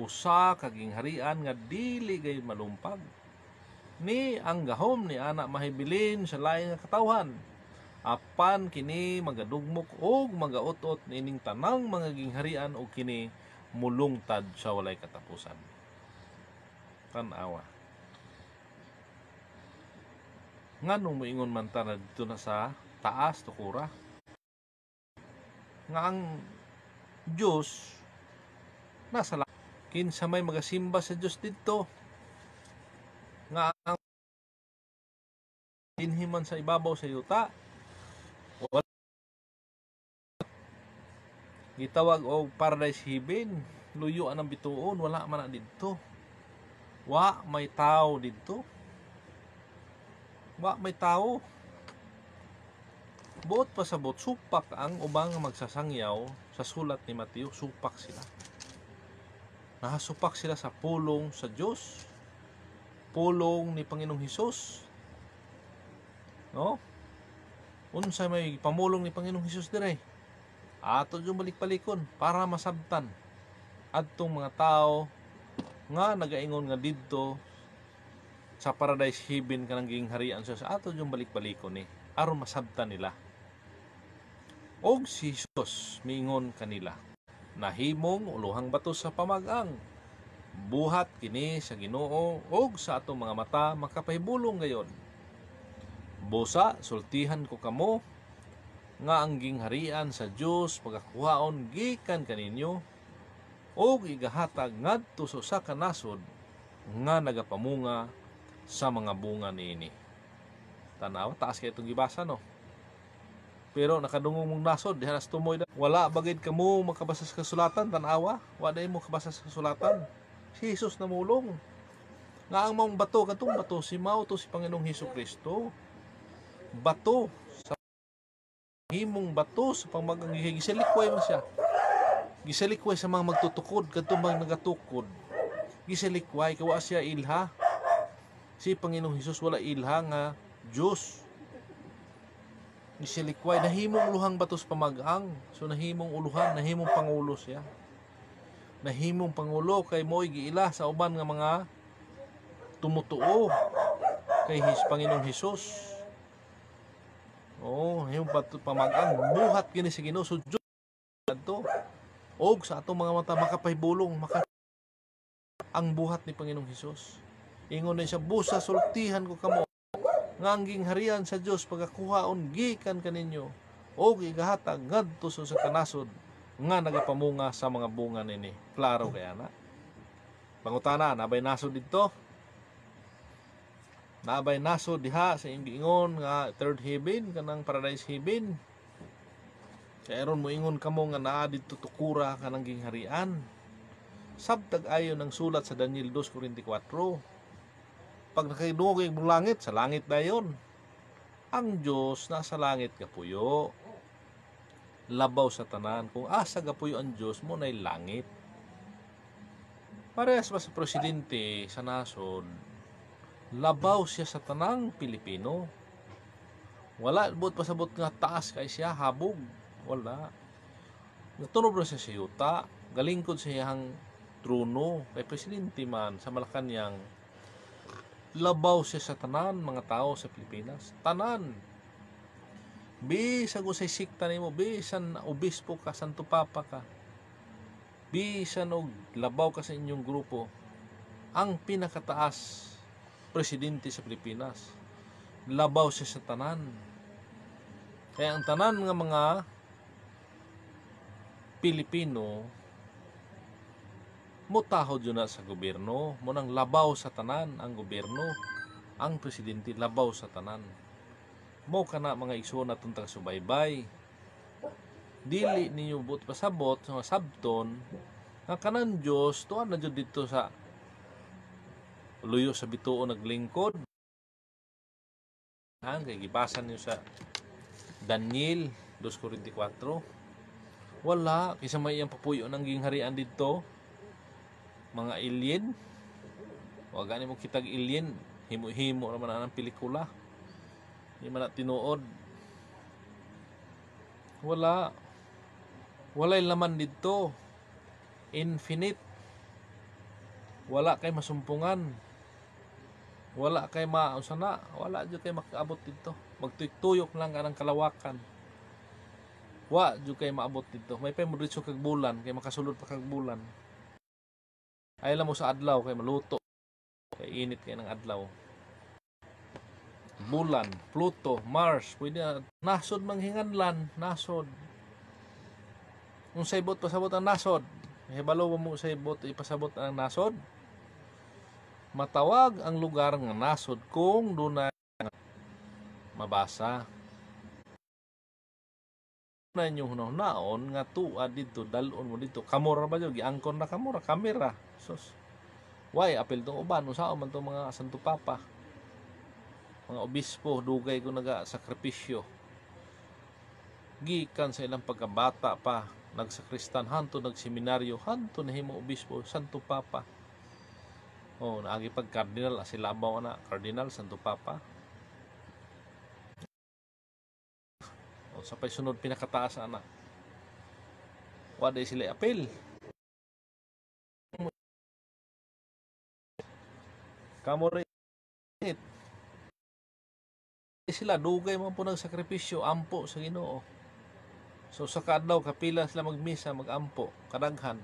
usa ka gingharian nga dili gay malumpag ni ang gahom ni anak mahibilin sa lain nga katawhan apan kini magadugmok og magautot nining tanang mga gingharian og kini mulungtad sa walay katapusan tanawa nganong moingon man ta dito na sa taas tukura nga ang Diyos nasa kinsa may magasimba sa Dios didto nga ang dinhiman sa ibabaw sa yuta wala gitawag o paradise heaven luyo anang bituon wala man na didto wa may tao didto wa may tao buot pa sa buot supak ang ubang magsasangyaw sa sulat ni Mateo supak sila Nahasupak sila sa pulong sa Diyos. Pulong ni Panginoong Hesus. No? Unsa may pamulong ni Panginoong Hesus dire? Ato yung balik-balikon para masabtan adtong mga tao nga nagaingon nga didto sa paradise heaven kanang giging harian sa ato yung balik-balikon ni eh, aron masabtan nila. Og si Hesus miingon kanila nahimong uluhang bato sa pamagang buhat kini sa Ginoo ug sa atong mga mata makapahibulong gayon busa sultihan ko kamo nga ang gingharian sa Dios pagakuhaon gikan kaninyo ug igahatag ngadto sa usa ka nasod nga nagapamunga sa mga bunga niini tanaw taas kay itong gibasa no pero nakadungog mong nasod, dihanas tumoy na. Wala bagid ka mo makabasa sa kasulatan, tanawa. Wala mo kabasa sa kasulatan. Si Jesus namulong. Nga ang mong bato, katong bato, si Mao to si Panginoong Heso Kristo. Bato sa himong bato sa pamagang gisalikway mo siya. Gisalikway sa mga magtutukod, katong mga nagatukod. Gisalikway, kawa siya ilha. Si Panginoong Hesus wala ilha nga Diyos ni Silikway nahimong luhang batos pamagang so nahimong uluhan nahimong pangulo siya nahimong pangulo kay mo'y giila sa uban nga mga tumutuo kay his Panginoong Hesus oh yung bato pamagang buhat kini si Ginoo so Diyos adto og sa atong mga mata makapaybulong maka ang buhat ni Panginoong Hesus ingon na siya busa sultihan ko kamo nga ang harian sa Dios pagakuhaon gikan kaninyo o gigahatag ngadto sa kanasod nga nagapamunga sa mga bunga nini. Klaro kaya na. Pangutana, nabay nasod dito. Nabay nasod diha sa imgingon nga third heaven kanang paradise heaven. Kay aron mo ingon kamo nga naa didto tukura kanang gingharian. Sabtag ayo ng sulat sa Daniel 2:44 pag nakinungog yung langit, sa langit na yon. Ang Diyos nasa langit ka kapuyo. Labaw sa tanan. Kung asa kapuyo ang Diyos mo na'y langit. Parehas ba sa presidente sa nasod, labaw siya sa tanang Pilipino. Wala, buot pasabot nga taas kay siya, habog. Wala. Natunog na siya sa yuta, galingkod sa iyang trono kay presidente man sa Malacanang labaw siya sa tanan mga tao sa Pilipinas tanan bisan kung sa sikta nimo bisan o bispo ka santo papa ka bisan og labaw ka sa inyong grupo ang pinakataas presidente sa Pilipinas labaw siya sa tanan kaya ang tanan nga mga Pilipino mutahod yun na sa gobyerno mo nang labaw sa tanan ang gobyerno ang presidente labaw sa tanan mo kana mga igsoon na tuntang subaybay dili ninyo but pasabot sa sabton nga kanan Dios tuan na jud dito sa luyo sa bituo naglingkod ang kay gibasa niyo sa Daniel 2.44 wala kaysa may iyang papuyo ng gingharian dito mga alien wag gani mo kitag alien himo-himo naman ang pelikula hindi man na tinuod wala wala laman dito infinite wala kay masumpungan wala kay mausana wala jo kay makaabot dito magtuyok lang kanang kalawakan wa jo kay maabot dito may pa mo diretso kag bulan kay makasulod pa kag bulan ay mo sa adlaw kay maluto. Kay init kay ng adlaw. Bulan, Pluto, Mars, pwede nasod manghinganlan, nasod. Kung sa ibot pasabot ang nasod, hebalo mo sa ibot ipasabot ang nasod. Matawag ang lugar nga nasod kung dunay mabasa na inyo hunaw naon nga tua dito dalon mo dito kamora ba jud giangkon na kamora kamera sos why apil tong uban usaon man to mga santo papa mga obispo dugay ko naga sakripisyo gikan sa ilang pagkabata pa nagsakristan hanto nagseminaryo hanto na himo obispo santo papa oh naagi pag cardinal asilabaw na cardinal santo papa o oh, sa pagsunod pinakataas ana wala sila appeal kamo rin sila dugay man po ng sakripisyo ampo sa Ginoo so sa kadlaw kapila sila magmisa magampo kadaghan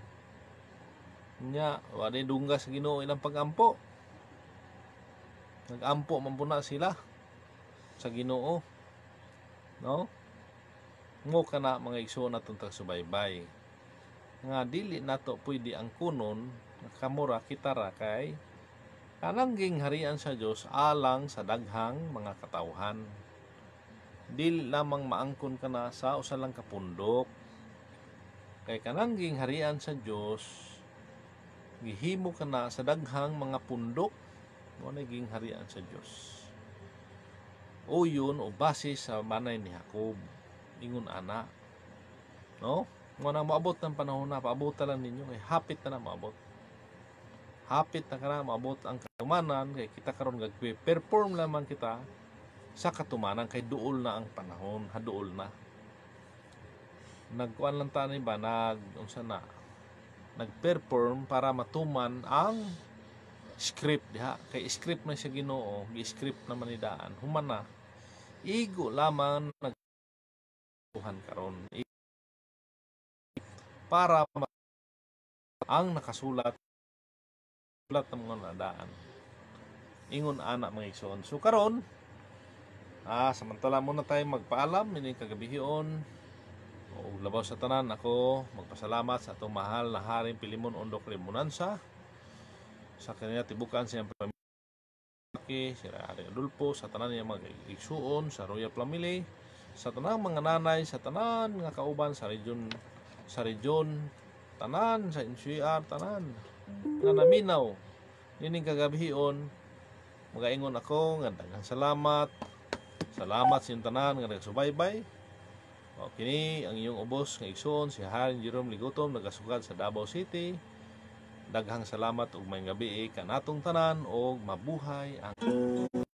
nya wala dungga sa Ginoo ilang pagampo nagampo man sila sa Ginoo no mo kana mga igsoon natong tagsubaybay. Nga dili nato pwede ang kunon kamura kitara kay kanangging harian sa Dios alang sa daghang mga katawhan. Dili lamang maangkon kana sa usa lang kapundok. Kay kanangging harian sa Dios gihimo kana sa daghang mga pundok mo naging harian sa Dios. O yun o base sa manay ni Jacob ingon ana no mo nang maabot ang panahon na paabot lang ninyo kay hapit na na maabot hapit na kana maabot ang katumanan kay kita karon gagwe perform lamang kita sa katumanan kay duol na ang panahon ha duol na nagkuan lang tani ba nag unsa na nagperform para matuman ang script diha kay script man siya Ginoo gi-script naman ni daan human na igo lamang nag Tuhan karon para ang nakasulat sulat ng mga nadaan ingon anak mga igsoon so karon ah samantala muna tayo magpaalam ini kagabihon o labaw sa tanan ako magpasalamat sa atong mahal na Haring Pilimon Ondok Limunansa sa kanya tibukan siya Pamilaki, si Hari Adulfo, sa tanan niya mga sa Royal Family, sa tanang mga nanay sa tanan nga kauban sa region sa region tanan sa NCR tanan nga naminaw nining kagabihon magaingon ako nga daghang salamat salamat sa tanan nga nagsubaybay o kini ang iyong ubos nga igsoon si Haring Jerome Ligutom nagasugad sa Davao City daghang salamat ug may gabi eh, kanatong tanan og mabuhay ang